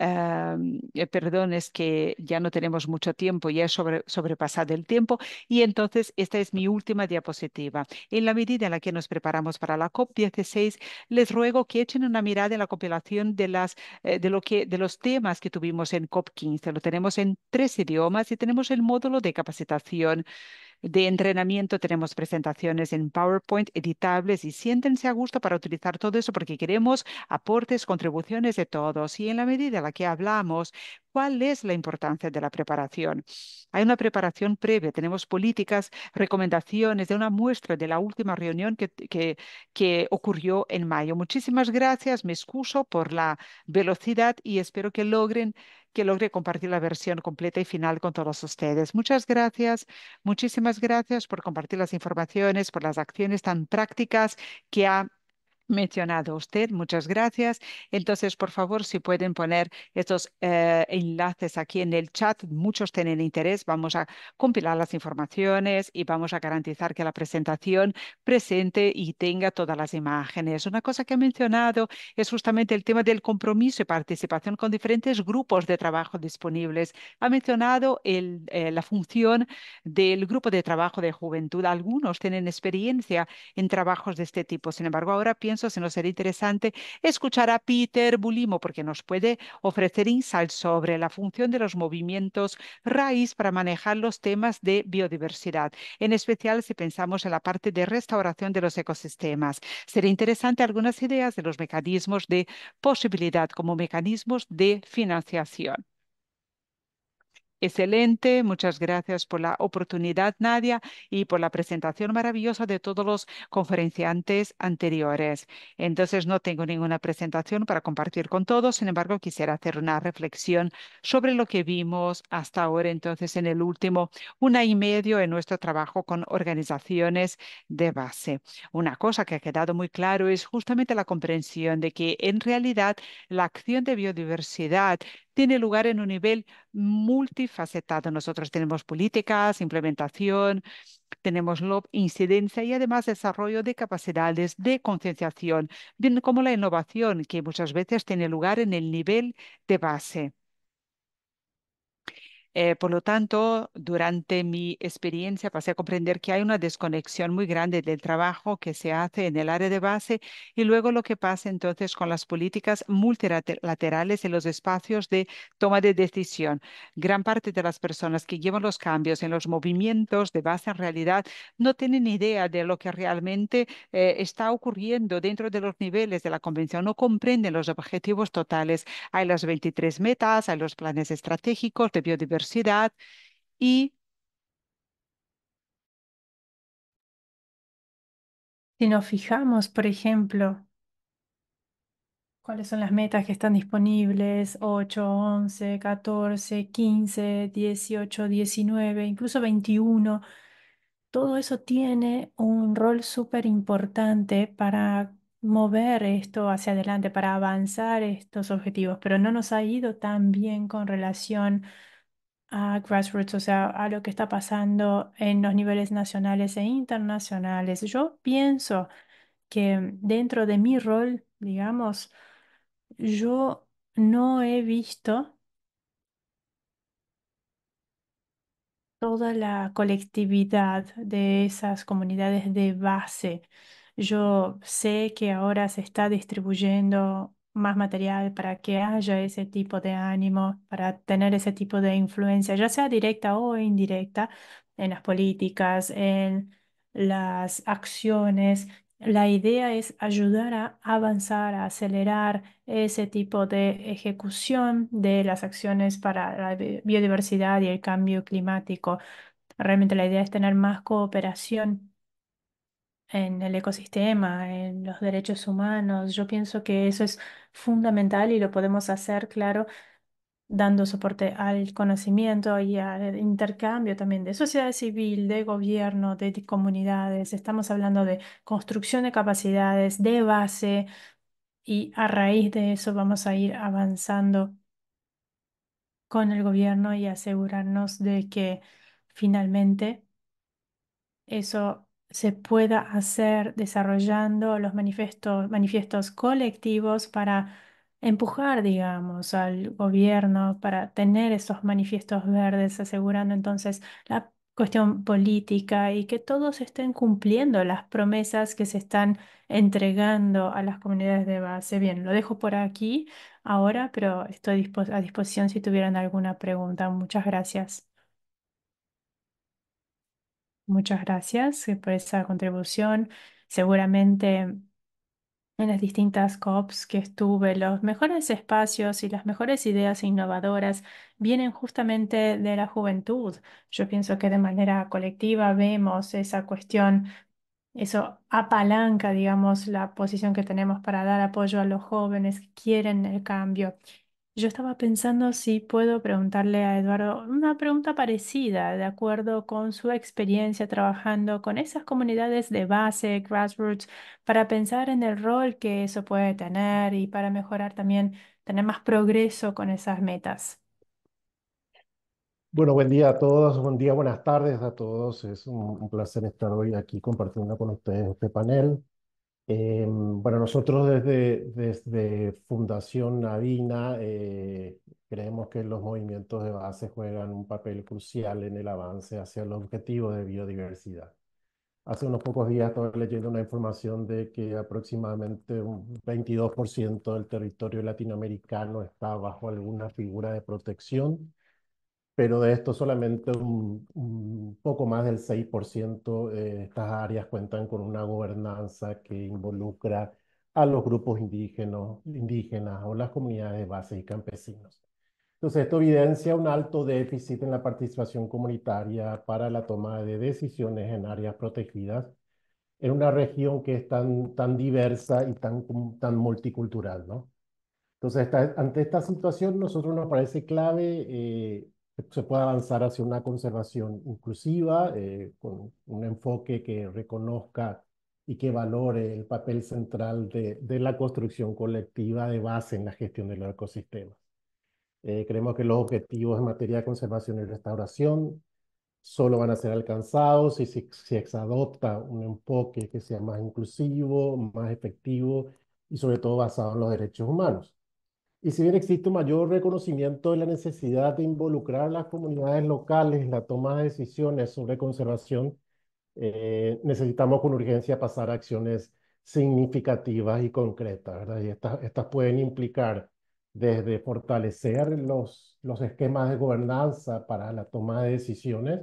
Eh, perdón, es que ya no tenemos mucho tiempo, ya es sobre, sobrepasado el tiempo y entonces esta es mi última diapositiva. En la medida en la que nos preparamos para la COP16, les ruego que echen una mirada en la compilación de, las, eh, de, lo que, de los temas que tuvimos en COP15. Lo tenemos en tres idiomas y tenemos el módulo de capacitación de entrenamiento, tenemos presentaciones en PowerPoint editables y siéntense a gusto para utilizar todo eso porque queremos aportes, contribuciones de todos y en la medida en la que hablamos ¿Cuál es la importancia de la preparación? Hay una preparación previa, tenemos políticas, recomendaciones de una muestra de la última reunión que, que, ocurrió en mayo. Muchísimas gracias, me excuso por la velocidad y espero que logren que logre compartir la versión completa y final con todos ustedes. Muchas gracias, muchísimas gracias por compartir las informaciones, por las acciones tan prácticas que ha mencionado usted. Muchas gracias. Entonces, por favor, si pueden poner estos eh, enlaces aquí en el chat. Muchos tienen interés. Vamos a compilar las informaciones y vamos a garantizar que la presentación presente y tenga todas las imágenes. Una cosa que ha mencionado es justamente el tema del compromiso y participación con diferentes grupos de trabajo disponibles. Ha mencionado eh, la función del grupo de trabajo de juventud. Algunos tienen experiencia en trabajos de este tipo. Sin embargo, ahora pienso se nos será interesante escuchar a Peter Bulimo porque nos puede ofrecer insights sobre la función de los movimientos raíz para manejar los temas de biodiversidad, en especial si pensamos en la parte de restauración de los ecosistemas. Será interesante algunas ideas de los mecanismos de posibilidad como mecanismos de financiación. Excelente, muchas gracias por la oportunidad, Nadia, y por la presentación maravillosa de todos los conferenciantes anteriores. Entonces, no tengo ninguna presentación para compartir con todos, sin embargo, quisiera hacer una reflexión sobre lo que vimos hasta ahora, entonces, en el último una y medio en nuestro trabajo con organizaciones de base. Una cosa que ha quedado muy claro es justamente la comprensión de que en realidad la acción de biodiversidad tiene lugar en un nivel multifacetado. Nosotros tenemos políticas, implementación, tenemos LOB, incidencia y además desarrollo de capacidades de concienciación, bien como la innovación que muchas veces tiene lugar en el nivel de base. Eh, por lo tanto, durante mi experiencia pasé a comprender que hay una desconexión muy grande del trabajo que se hace en el área de base y luego lo que pasa entonces con las políticas multilaterales en los espacios de toma de decisión. Gran parte de las personas que llevan los cambios en los movimientos de base en realidad no tienen idea de lo que realmente eh, está ocurriendo dentro de los niveles de la convención, no comprenden los objetivos totales. Hay las 23 metas, hay los planes estratégicos de biodiversidad y Si nos fijamos, por ejemplo, cuáles son las metas que están disponibles, 8, 11, 14, 15, 18, 19, incluso 21, todo eso tiene un rol súper importante para mover esto hacia adelante, para avanzar estos objetivos, pero no nos ha ido tan bien con relación a a grassroots, o sea, a lo que está pasando en los niveles nacionales e internacionales. Yo pienso que dentro de mi rol, digamos, yo no he visto toda la colectividad de esas comunidades de base. Yo sé que ahora se está distribuyendo más material para que haya ese tipo de ánimo, para tener ese tipo de influencia, ya sea directa o indirecta, en las políticas, en las acciones. La idea es ayudar a avanzar, a acelerar ese tipo de ejecución de las acciones para la biodiversidad y el cambio climático. Realmente la idea es tener más cooperación en el ecosistema, en los derechos humanos. Yo pienso que eso es fundamental y lo podemos hacer, claro, dando soporte al conocimiento y al intercambio también de sociedad civil, de gobierno, de comunidades. Estamos hablando de construcción de capacidades, de base, y a raíz de eso vamos a ir avanzando con el gobierno y asegurarnos de que finalmente eso se pueda hacer desarrollando los manifiestos, manifiestos colectivos para empujar, digamos, al gobierno para tener esos manifiestos verdes, asegurando entonces la cuestión política y que todos estén cumpliendo las promesas que se están entregando a las comunidades de base. Bien, lo dejo por aquí ahora, pero estoy a disposición si tuvieran alguna pregunta. Muchas gracias. Muchas gracias eh, por esa contribución. Seguramente en las distintas COPs que estuve, los mejores espacios y las mejores ideas e innovadoras vienen justamente de la juventud. Yo pienso que de manera colectiva vemos esa cuestión, eso apalanca, digamos, la posición que tenemos para dar apoyo a los jóvenes que quieren el cambio. Yo estaba pensando si puedo preguntarle a Eduardo una pregunta parecida, de acuerdo con su experiencia trabajando con esas comunidades de base, grassroots, para pensar en el rol que eso puede tener y para mejorar también, tener más progreso con esas metas. Bueno, buen día a todos, buen día, buenas tardes a todos. Es un, placer estar hoy aquí compartiendo con ustedes este panel. Eh, bueno, nosotros desde, desde Fundación Navina eh, creemos que los movimientos de base juegan un papel crucial en el avance hacia los objetivos de biodiversidad. Hace unos pocos días estaba leyendo una información de que aproximadamente un 22% del territorio latinoamericano está bajo alguna figura de protección pero de esto solamente un, poco más del 6% de eh, estas áreas cuentan con una gobernanza que involucra a los grupos indígenas, indígenas o las comunidades de base y campesinos. Entonces, esto evidencia un alto déficit en la participación comunitaria para la toma de decisiones en áreas protegidas en una región que es tan, tan diversa y tan, tan multicultural, ¿no? Entonces, ante esta situación, nosotros nos parece clave eh, se pueda avanzar hacia una conservación inclusiva, eh, con un enfoque que reconozca y que valore el papel central de, la construcción colectiva de base en la gestión de los ecosistemas. Eh, creemos que los objetivos en materia de conservación y restauración solo van a ser alcanzados si se adopta un enfoque que sea más inclusivo, más efectivo y sobre todo basado en los derechos humanos. Y si bien existe un mayor reconocimiento de la necesidad de involucrar a las comunidades locales en la toma de decisiones sobre conservación, eh, necesitamos con urgencia pasar a acciones significativas y concretas, ¿verdad? Y estas, estas pueden implicar desde fortalecer los, los esquemas de gobernanza para la toma de decisiones,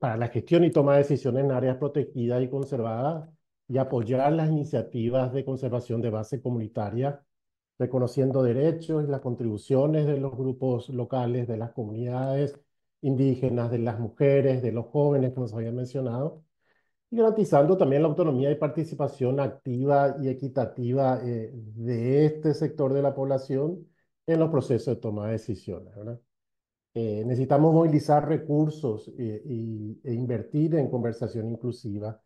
para la gestión y toma de decisiones en áreas protegidas y conservadas, y apoyar las iniciativas de conservación de base comunitaria, reconociendo derechos y las contribuciones de los grupos locales, de las comunidades indígenas, de las mujeres, de los jóvenes que nos habían mencionado, y garantizando también la autonomía y participación activa y equitativa eh, de este sector de la población en los procesos de toma de decisiones. Eh, necesitamos movilizar recursos eh, y, e invertir en conversación inclusiva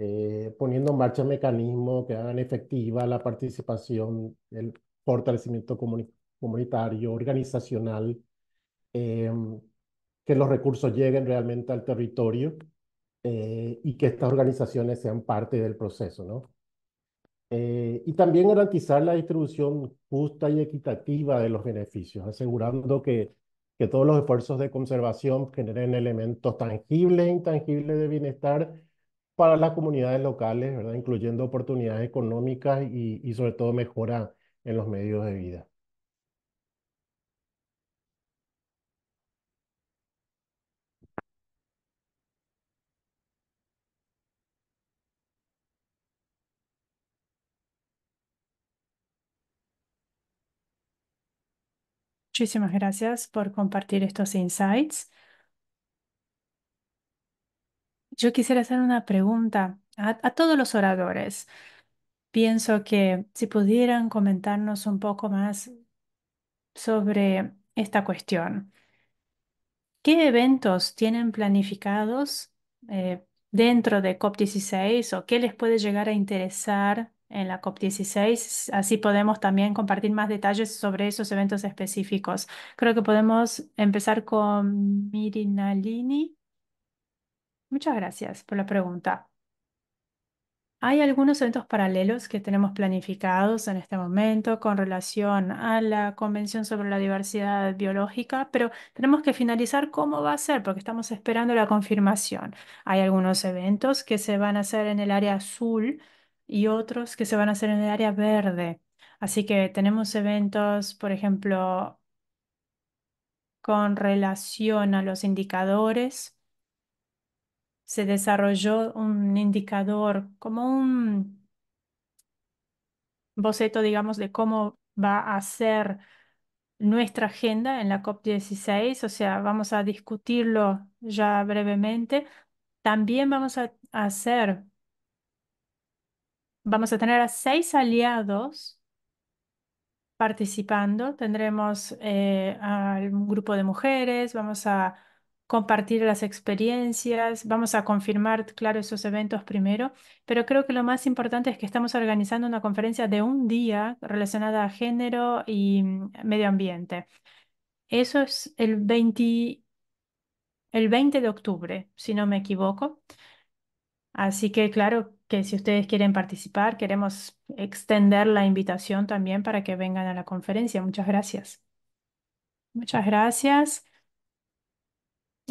eh, poniendo en marcha mecanismos que hagan efectiva la participación, el fortalecimiento comunitario, organizacional, em, que los recursos lleguen realmente al territorio eh, y que estas organizaciones sean parte del proceso, ¿no? Eh, y también garantizar la distribución justa y equitativa de los beneficios, asegurando que, que todos los esfuerzos de conservación generen elementos tangibles e intangibles de bienestar para las comunidades locales, incluyendo oportunidades económicas y, y sobre todo mejora en los medios de vida. Muchísimas gracias por compartir estos insights. Yo quisiera hacer una pregunta a, todos los oradores. Pienso que si pudieran comentarnos un poco más sobre esta cuestión. ¿Qué eventos tienen planificados eh, dentro de COP16 o qué les puede llegar a interesar en la COP16? Así podemos también compartir más detalles sobre esos eventos específicos. Creo que podemos empezar con Mirinalini. Muchas gracias por la pregunta. Hay algunos eventos paralelos que tenemos planificados en este momento con relación a la Convención sobre la Diversidad Biológica, pero tenemos que finalizar cómo va a ser porque estamos esperando la confirmación. Hay algunos eventos que se van a hacer en el área azul y otros que se van a hacer en el área verde. Así que tenemos eventos, por ejemplo, con relación a los indicadores se desarrolló un indicador como un boceto, digamos, de cómo va a ser nuestra agenda en la COP16, o sea, vamos a discutirlo ya brevemente. También vamos a hacer, vamos a tener a seis aliados participando. Tendremos eh, al un grupo de mujeres, vamos a compartir las experiencias, vamos a confirmar, claro, esos eventos primero, pero creo que lo más importante es que estamos organizando una conferencia de un día relacionada a género y mm, medio ambiente. Eso es el 20, el 20 de octubre, si no me equivoco. Así que claro que si ustedes quieren participar, queremos extender la invitación también para que vengan a la conferencia. Muchas gracias. Muchas gracias.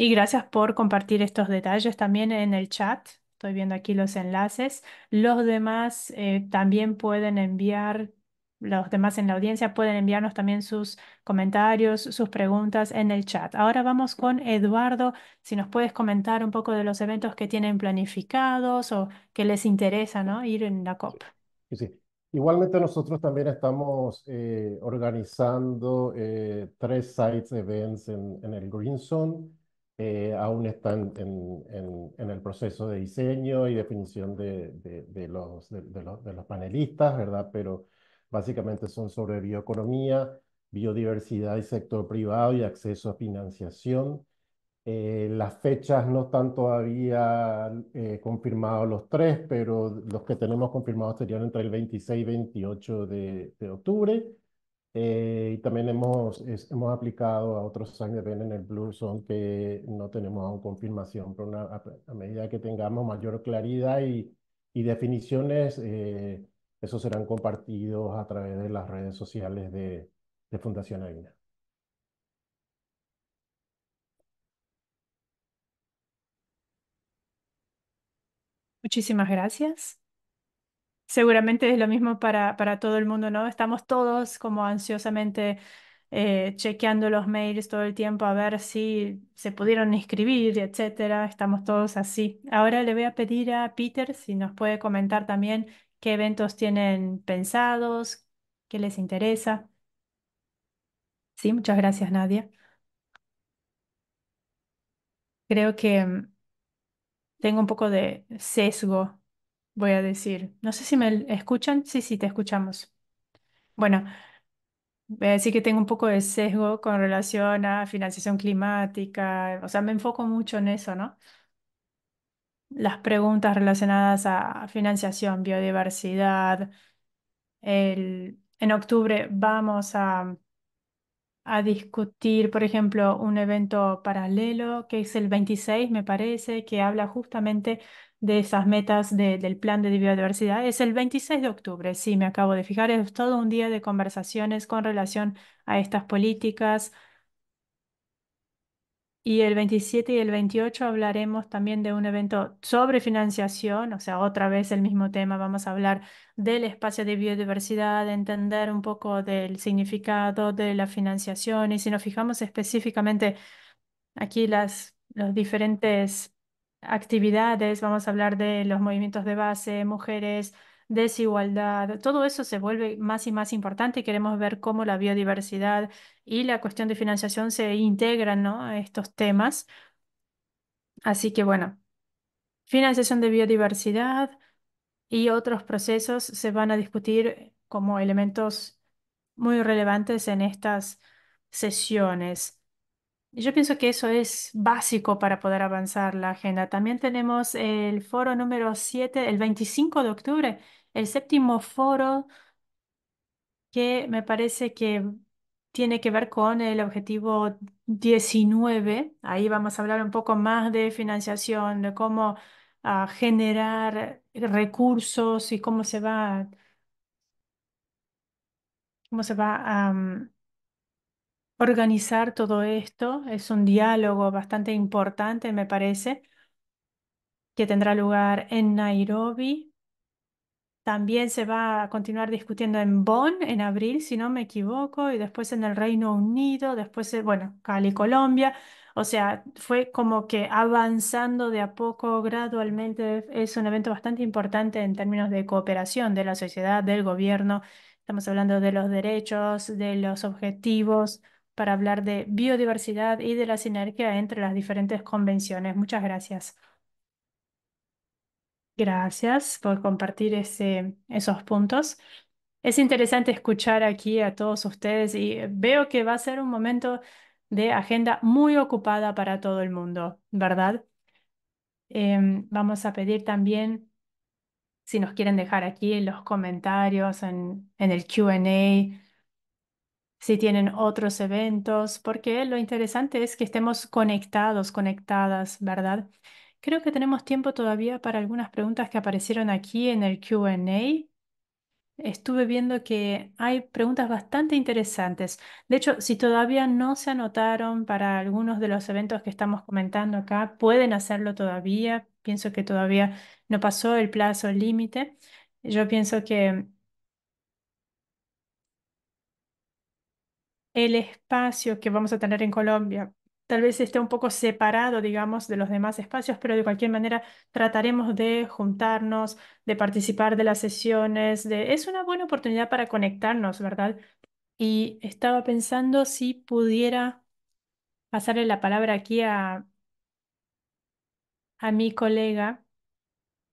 Y gracias por compartir estos detalles también en el chat. Estoy viendo aquí los enlaces. Los demás eh, también pueden enviar, los demás en la audiencia pueden enviarnos también sus comentarios, sus preguntas en el chat. Ahora vamos con Eduardo. Si nos puedes comentar un poco de los eventos que tienen planificados o que les interesa ¿no? ir en la COP. Sí, Igualmente nosotros también estamos eh, organizando eh, tres sites events en, en el Green Zone. Eh, aún están en, el proceso de diseño y definición de, los, panelistas, ¿verdad? Pero básicamente son sobre bioeconomía, biodiversidad y sector privado y acceso a financiación. Eh, las fechas no están todavía eh, confirmados los tres, pero los que tenemos confirmados serían entre el 26 y 28 de octubre. Eh, y también hemos, aplicado a otros de ven en el Blue Zone que no tenemos aún confirmación, pero a, medida que tengamos mayor claridad y, definiciones, eh, esos serán compartidos a través de las redes sociales de, de Fundación Aina. Muchísimas gracias. Seguramente es lo mismo para, para todo el mundo, ¿no? Estamos todos como ansiosamente eh, chequeando los mails todo el tiempo a ver si se pudieron inscribir, etcétera. Estamos todos así. Ahora le voy a pedir a Peter si nos puede comentar también qué eventos tienen pensados, qué les interesa. Sí, muchas gracias, Nadia. Creo que mm, tengo un poco de sesgo voy a decir. No sé si me escuchan. Sí, sí, te escuchamos. Bueno, voy a decir que tengo un poco de sesgo con relación a financiación climática. O sea, me enfoco mucho en eso, ¿no? Las preguntas relacionadas a financiación, biodiversidad. El, en octubre vamos a a discutir, por ejemplo, un evento paralelo que es el 26, me parece, que habla justamente de esas metas del plan de biodiversidad. Es el 26 de octubre, sí, me acabo de fijar, es todo un día de conversaciones con relación a estas políticas, y el 27 y el 28 hablaremos también de un evento sobre financiación, o sea, otra vez el mismo tema, vamos a hablar del espacio de biodiversidad, entender un poco del significado de la financiación y si nos fijamos específicamente aquí las, las diferentes actividades, vamos a hablar de los movimientos de base, mujeres, desigualdad, todo eso se vuelve más y más importante y queremos ver cómo la biodiversidad y la cuestión de financiación se integran, a estos temas. Así que bueno, financiación de biodiversidad y otros procesos se van a discutir como elementos muy relevantes en estas sesiones. Yo pienso que eso es básico para poder avanzar la agenda. También tenemos el foro número 7, el 25 de octubre, el séptimo foro que me parece que tiene que ver con el objetivo 19. Ahí vamos a hablar un poco más de financiación, de cómo ah, generar recursos y cómo se va, cómo se va a organizar todo esto. Es un diálogo bastante importante, me parece, que tendrá lugar en Nairobi también se va a continuar discutiendo en Bonn en abril, si no me equivoco, y después en el Reino Unido, después, eh, bueno, Cali, Colombia. O sea, fue como que avanzando de a poco, gradualmente. Es un evento bastante importante en términos de cooperación de la sociedad, del gobierno. Estamos hablando de los derechos, de los objetivos, para hablar de biodiversidad y de la sinergia entre las diferentes convenciones. Muchas gracias. Gracias por compartir ese, esos puntos. Es interesante escuchar aquí a todos ustedes y eh, veo que va a ser un momento de agenda muy ocupada para todo el mundo, ¿verdad? Em, vamos a pedir también, si nos quieren dejar aquí en los comentarios, en, en el QA, si tienen otros eventos, porque lo interesante es que estemos conectados, conectadas, ¿verdad? Creo que tenemos tiempo todavía para algunas preguntas que aparecieron aquí en el Q&A. Estuve viendo que hay preguntas bastante interesantes. De hecho, si todavía no se anotaron para algunos de los eventos que estamos comentando acá, pueden hacerlo todavía. Pienso que todavía no pasó el plazo límite. Yo pienso que el espacio que vamos a tener en Colombia tal vez esté un poco separado, digamos, de los demás espacios, pero de cualquier manera trataremos de juntarnos, de participar de las sesiones, de... es una buena oportunidad para conectarnos, ¿verdad? Y estaba pensando si pudiera pasarle la palabra aquí a, a mi colega,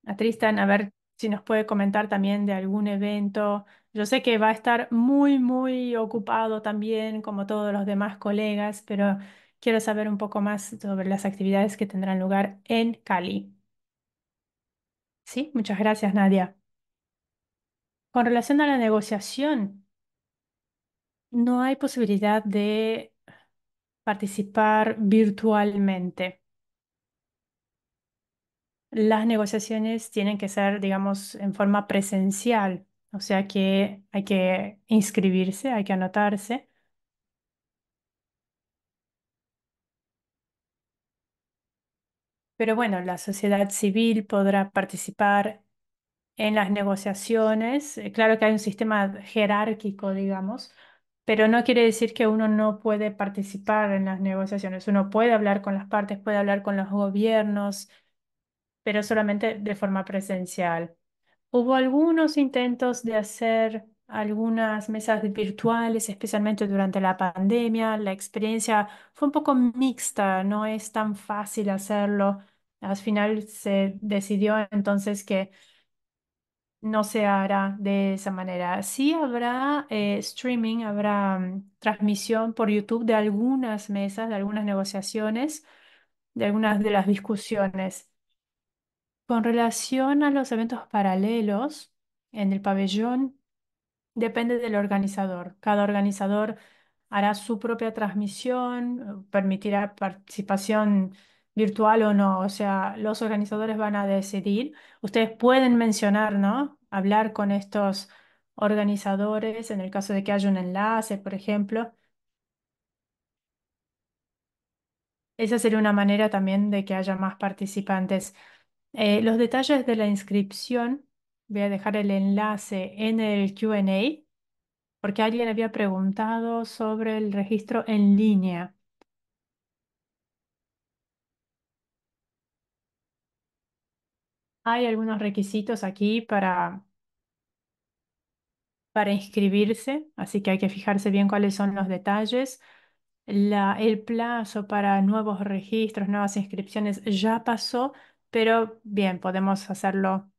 a Tristan, a ver si nos puede comentar también de algún evento. Yo sé que va a estar muy, muy ocupado también, como todos los demás colegas, pero Quiero saber un poco más sobre las actividades que tendrán lugar en Cali. Sí, muchas gracias, Nadia. Con relación a la negociación, no hay posibilidad de participar virtualmente. Las negociaciones tienen que ser, digamos, en forma presencial, o sea que hay que inscribirse, hay que anotarse Pero bueno, la sociedad civil podrá participar en las negociaciones. Eh, claro que hay un sistema jerárquico, digamos, pero no quiere decir que uno no puede participar en las negociaciones. Uno puede hablar con las partes, puede hablar con los gobiernos, pero solamente de forma presencial. Hubo algunos intentos de hacer algunas mesas virtuales, especialmente durante la pandemia. La experiencia fue un poco mixta, no es tan fácil hacerlo. Al final se decidió entonces que no se hará de esa manera. Sí habrá eh, streaming, habrá mm, transmisión por YouTube de algunas mesas, de algunas negociaciones, de algunas de las discusiones. Con relación a los eventos paralelos en el pabellón, Depende del organizador. Cada organizador hará su propia transmisión, eh, permitirá participación virtual o no. O sea, los organizadores van a decidir. Ustedes pueden mencionar, ¿no? Hablar con estos organizadores en el caso de que haya un enlace, por ejemplo. Esa sería una manera también de que haya más participantes. Eh, los detalles de la inscripción Voy a dejar el enlace en el Q&A porque alguien había preguntado sobre el registro en línea. Hay algunos requisitos aquí para, para inscribirse, así que hay que fijarse bien cuáles son los detalles. La, el plazo para nuevos registros, nuevas inscripciones ya pasó, pero bien, podemos hacerlo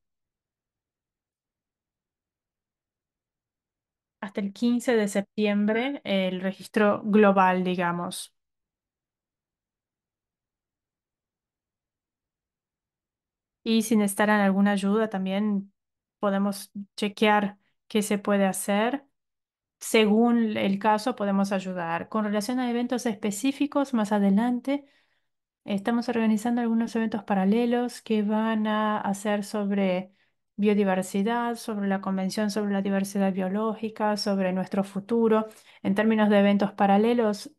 hasta el 15 de septiembre el registro global, digamos. Y si necesitan alguna ayuda, también podemos chequear qué se puede hacer. Según el caso, podemos ayudar. Con relación a eventos específicos, más adelante, estamos organizando algunos eventos paralelos que van a hacer sobre biodiversidad, sobre la Convención sobre la Diversidad Biológica, sobre nuestro futuro. En términos de eventos paralelos,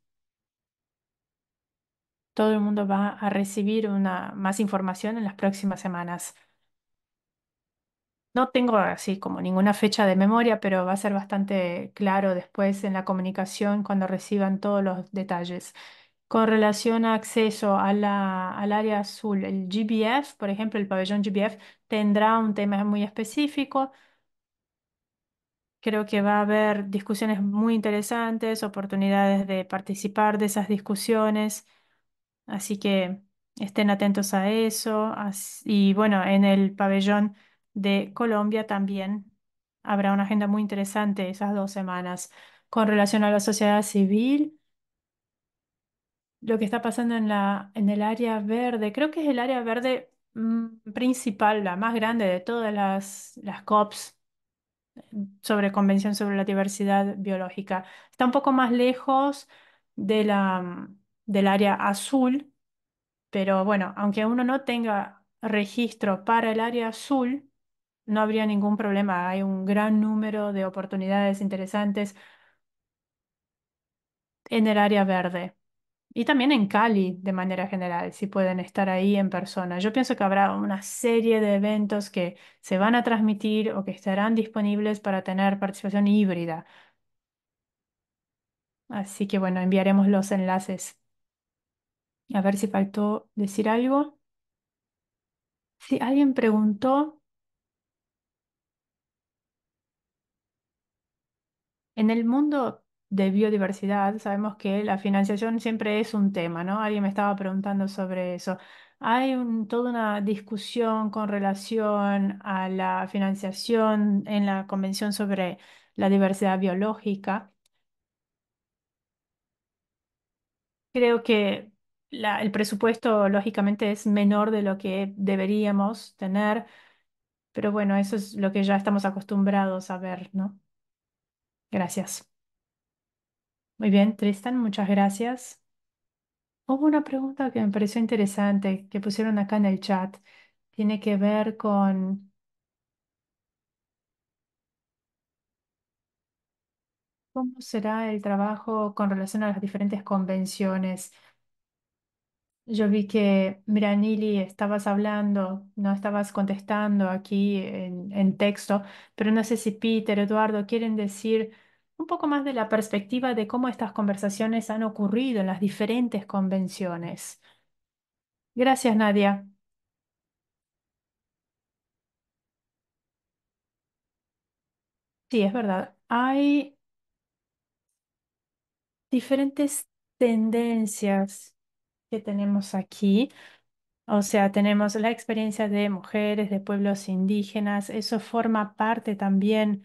todo el mundo va a recibir una, más información en las próximas semanas. No tengo así como ninguna fecha de memoria, pero va a ser bastante claro después en la comunicación cuando reciban todos los detalles con relación a acceso al área azul. El GBF, por ejemplo, el pabellón GBF tendrá un tema muy específico. Creo que va a haber discusiones muy interesantes, oportunidades de participar de esas discusiones. Así que estén atentos a eso. Y bueno, en el pabellón de Colombia también habrá una agenda muy interesante esas dos semanas con relación a la sociedad civil lo que está pasando en la, en el área verde. Creo que es el área verde mm, principal, la más grande de todas las, las COPs mm, sobre Convención sobre la Diversidad Biológica. Está un poco más lejos de la, mm, del área azul, pero bueno, aunque uno no tenga registro para el área azul, no habría ningún problema. Hay un gran número de oportunidades interesantes en el área verde. Y también en Cali, de manera general, si pueden estar ahí en persona. Yo pienso que habrá una serie de eventos que se van a transmitir o que estarán disponibles para tener participación híbrida. Así que bueno, enviaremos los enlaces. A ver si faltó decir algo. Si alguien preguntó, en el mundo de biodiversidad, sabemos que la financiación siempre es un tema, ¿no? Alguien me estaba preguntando sobre eso. Hay toda una discusión con relación a la financiación en la Convención sobre la Diversidad Biológica. Creo que el presupuesto, lógicamente, es menor de lo que deberíamos tener, pero bueno, eso es lo que ya estamos acostumbrados a ver, ¿no? Gracias. Muy bien, Tristan, muchas gracias. Hubo una pregunta que me pareció interesante que pusieron acá en el chat. Tiene que ver con, ¿Cómo será el trabajo con relación a las diferentes convenciones? Yo vi que, mira, Nili, estabas hablando, no estabas contestando aquí en, en texto, pero no sé si Peter, Eduardo, quieren decir un poco más de la perspectiva de cómo estas conversaciones han ocurrido en las diferentes convenciones. Gracias, Nadia. Sí, es verdad. Hay diferentes tendencias que tenemos aquí. O sea, tenemos la experiencia de mujeres, de pueblos indígenas. Eso forma parte también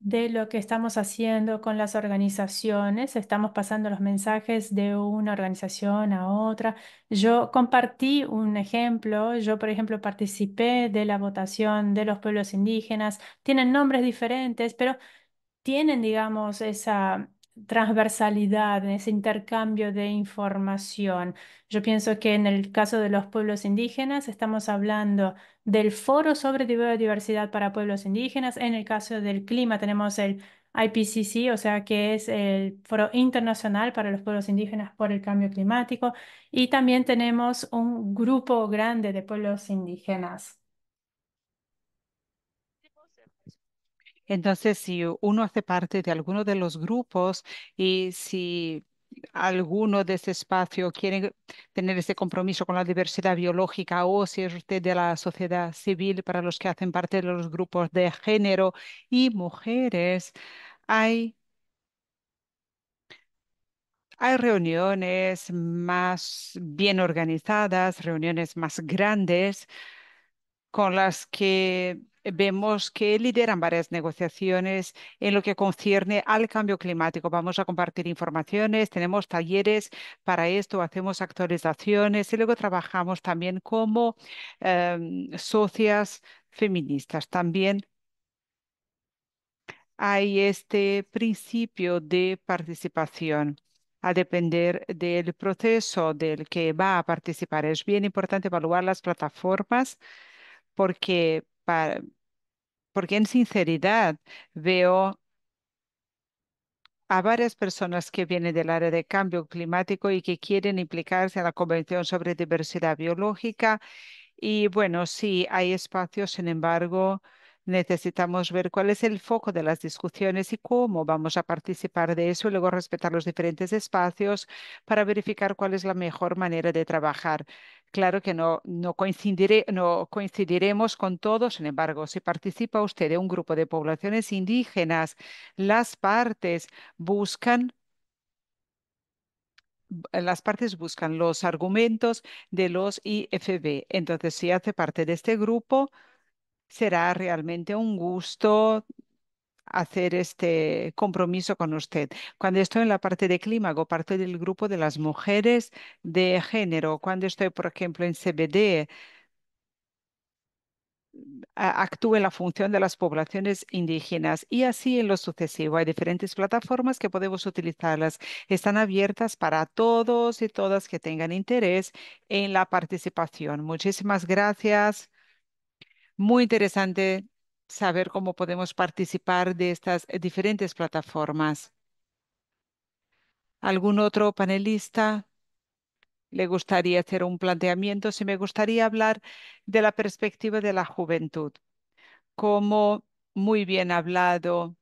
de lo que estamos haciendo con las organizaciones. Estamos pasando los mensajes de una organización a otra. Yo compartí un ejemplo. Yo, por ejemplo, participé de la votación de los pueblos indígenas. Tienen nombres diferentes, pero tienen, digamos, esa transversalidad, en ese intercambio de información. Yo pienso que en el caso de los pueblos indígenas estamos hablando del Foro sobre Biodiversidad para Pueblos Indígenas. En el caso del clima tenemos el IPCC, o sea que es el Foro Internacional para los Pueblos Indígenas por el Cambio Climático. Y también tenemos un grupo grande de pueblos indígenas. Entonces, si uno hace parte de alguno de los grupos y si alguno de ese espacio quiere tener ese compromiso con la diversidad biológica o si es de la sociedad civil para los que hacen parte de los grupos de género y mujeres, hay hay reuniones más bien organizadas, reuniones más grandes con las que vemos que lideran varias negociaciones en lo que concierne al cambio climático. Vamos a compartir informaciones, tenemos talleres para esto, hacemos actualizaciones y luego trabajamos también como em, socias feministas. También hay este principio de participación a depender del proceso del que va a participar. Es bien importante evaluar las plataformas porque porque en sinceridad veo a varias personas que vienen del área de cambio climático y que quieren implicarse en la Convención sobre Diversidad Biológica. Y bueno, sí, hay espacios, sin embargo, Necesitamos ver cuál es el foco de las discusiones y cómo vamos a participar de eso y luego respetar los diferentes espacios para verificar cuál es la mejor manera de trabajar. Claro que no, no, no coincidiremos con todos, sin embargo, si participa usted de un grupo de poblaciones indígenas, las partes buscan eh, las partes buscan los argumentos de los IFB. Entonces, si hace parte de este grupo, será realmente un gusto hacer este compromiso con usted. Cuando estoy en la parte de clímago, parte del grupo de las mujeres de género. Cuando estoy, por ejemplo, en CBD, actúe en la función de las poblaciones indígenas y así en lo sucesivo. Hay diferentes plataformas que podemos utilizarlas. Están abiertas para todos y todas que tengan interés en la participación. Muchísimas gracias. Muy interesante saber cómo podemos participar de estas eh, diferentes plataformas. ¿Algún otro panelista le gustaría hacer un planteamiento? Si me gustaría hablar de la perspectiva de la juventud. Como muy bien hablado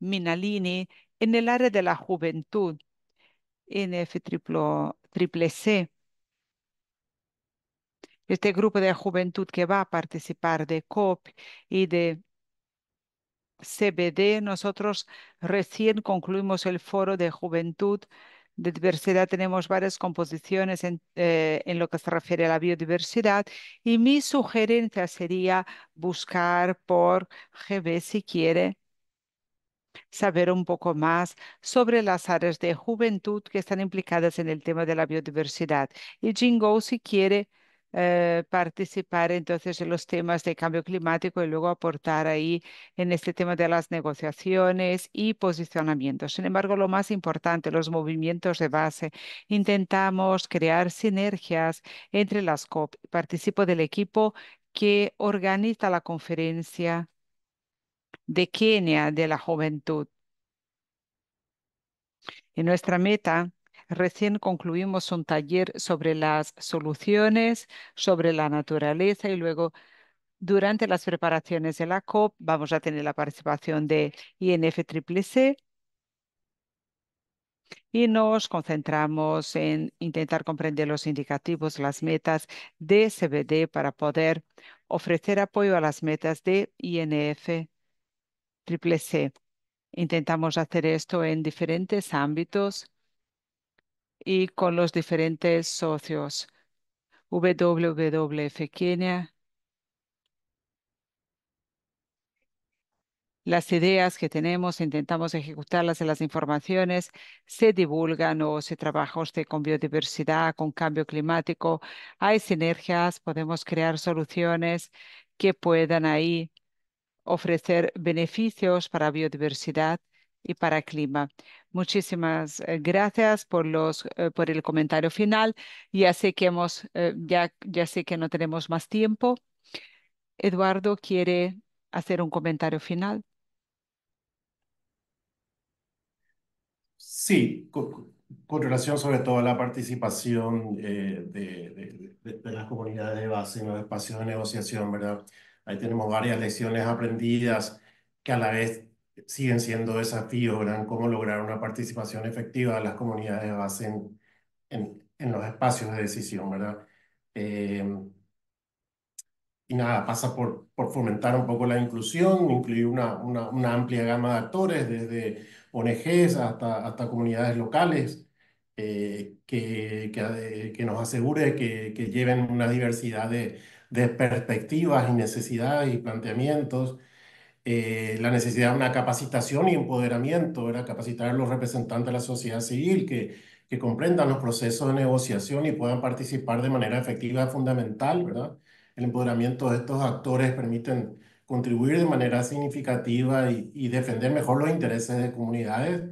Minalini, en el área de la juventud, en este grupo de juventud que va a participar de COP y de CBD, nosotros recién concluimos el foro de juventud de diversidad. Tenemos varias composiciones eh, en, lo que se refiere a la biodiversidad y mi sugerencia sería buscar por GB si quiere saber un poco más sobre las áreas de juventud que están implicadas en el tema de la biodiversidad. Y Jingo, si quiere, eh, participar entonces en los temas de cambio climático y luego aportar ahí en este tema de las negociaciones y posicionamientos. Sin embargo, lo más importante, los movimientos de base. Intentamos crear sinergias entre las COP. Participo del equipo que organiza la conferencia de Kenia de la juventud. Y nuestra meta Recién concluimos un taller sobre las soluciones, sobre la naturaleza y luego durante las preparaciones de la COP vamos a tener la participación de INFCCC y nos concentramos en intentar comprender los indicativos, las metas de CBD para poder ofrecer apoyo a las metas de INFCCC. Intentamos hacer esto en diferentes ámbitos y con los diferentes socios. WWF Kenia. Las ideas que tenemos, intentamos ejecutarlas en las informaciones, se divulgan o se trabaja usted con biodiversidad, con cambio climático. Hay sinergias, podemos crear soluciones que puedan ahí ofrecer beneficios para biodiversidad y para clima. Muchísimas eh, gracias por los eh, por el comentario final. Ya sé que hemos eh, ya ya sé que no tenemos más tiempo. Eduardo quiere hacer un comentario final. Sí, con, relación sobre todo a la participación de, de, las comunidades de base en los espacios de negociación, ¿verdad? Ahí tenemos varias lecciones aprendidas que a la vez siguen siendo desafíos, ¿verdad? Cómo lograr una participación efectiva de las comunidades de base en, los espacios de decisión, ¿verdad? Eh, y nada, pasa por, fomentar un poco la inclusión, incluir una, amplia gama de actores, desde ONGs hasta, hasta comunidades locales, eh, eh, que, nos asegure que, lleven una diversidad de perspectivas y necesidades y planteamientos. Eh, la necesidad de una capacitación y empoderamiento, era capacitar a los representantes de la sociedad civil que, comprendan los procesos de negociación y puedan participar de manera efectiva fundamental, El empoderamiento de estos actores permiten contribuir de manera significativa y, defender mejor los intereses de comunidades,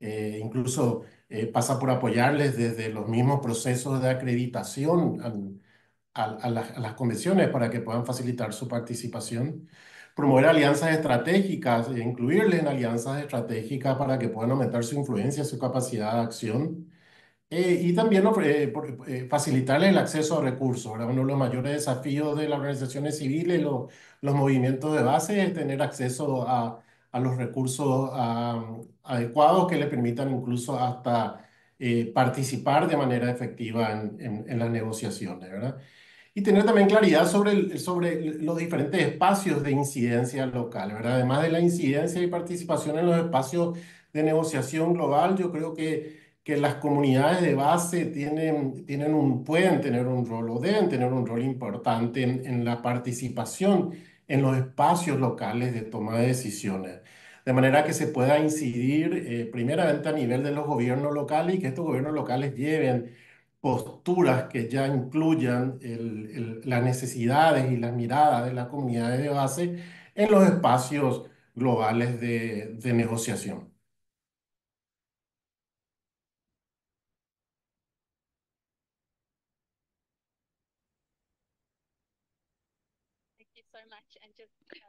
eh, incluso eh, pasa por apoyarles desde los mismos procesos de acreditación a, las, a para que puedan facilitar su participación promover alianzas estratégicas, e incluirles en alianzas estratégicas para que puedan aumentar su influencia, su capacidad de acción. Eh, y también eh, eh facilitarles el acceso a recursos. Uno de los mayores desafíos de las organizaciones civiles, los movimientos de base, es tener acceso a, los recursos adecuados que le permitan incluso hasta eh, participar de manera efectiva en, en las negociaciones. ¿verdad? y tener también claridad sobre, sobre los diferentes espacios de incidencia local, ¿verdad? Además de la incidencia y participación en los espacios de negociación global, yo creo que, que las comunidades de base tienen, tienen un, pueden tener un rol o deben tener un rol importante en, en la participación en los espacios locales de toma de decisiones de manera que se pueda incidir eh, primeramente a nivel de los gobiernos locales y que estos gobiernos locales lleven posturas que ya incluyan las necesidades y las miradas de las comunidades de base en los espacios globales de, de negociación.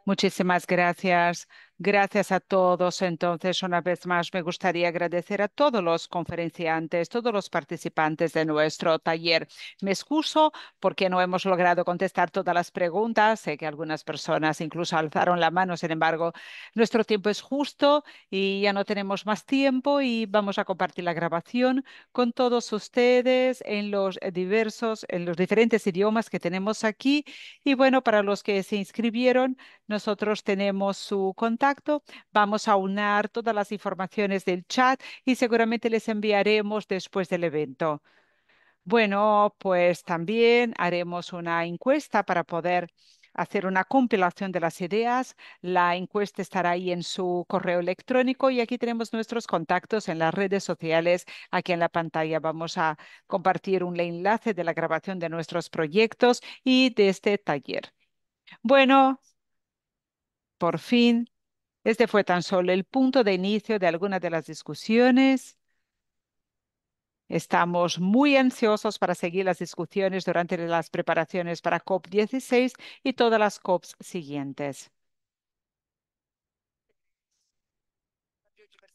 Muchísimas gracias. Gracias a todos. Entonces, una vez más, me gustaría agradecer a todos los conferenciantes, todos los participantes de nuestro taller. Me excuso porque no hemos logrado contestar todas las preguntas. Sé que algunas personas incluso alzaron la mano. Sin embargo, nuestro tiempo es justo y ya no tenemos más tiempo y vamos a compartir la grabación con todos ustedes en los diversos, en los diferentes idiomas que tenemos aquí. Y bueno, para los que se inscribieron, nosotros tenemos su contacto Vamos a unir todas las informaciones del chat y seguramente les enviaremos después del evento. Bueno, pues también haremos una encuesta para poder hacer una compilación de las ideas. La encuesta estará ahí en su correo electrónico y aquí tenemos nuestros contactos en las redes sociales. Aquí en la pantalla vamos a compartir un enlace de la grabación de nuestros proyectos y de este taller. Bueno, por fin este fue tan solo el punto de inicio de algunas de las discusiones. Estamos muy ansiosos para seguir las discusiones durante las preparaciones para COP16 y todas las COPs siguientes.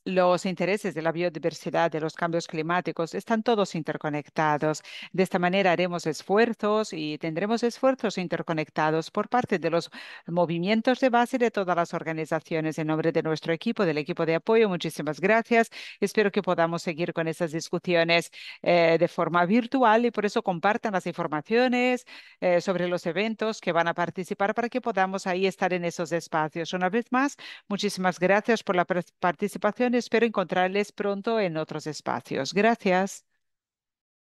los intereses de la biodiversidad, de los cambios climáticos, están todos interconectados. De esta manera haremos esfuerzos y tendremos esfuerzos interconectados por parte de los movimientos de base de todas las organizaciones. En nombre de nuestro equipo, del equipo de apoyo, muchísimas gracias. Espero que podamos seguir con esas discusiones eh, de forma virtual y por eso compartan las informaciones eh, sobre los eventos que van a participar para que podamos ahí estar en esos espacios. Una vez más, muchísimas gracias por la participación espero encontrarles pronto en otros espacios. Gracias.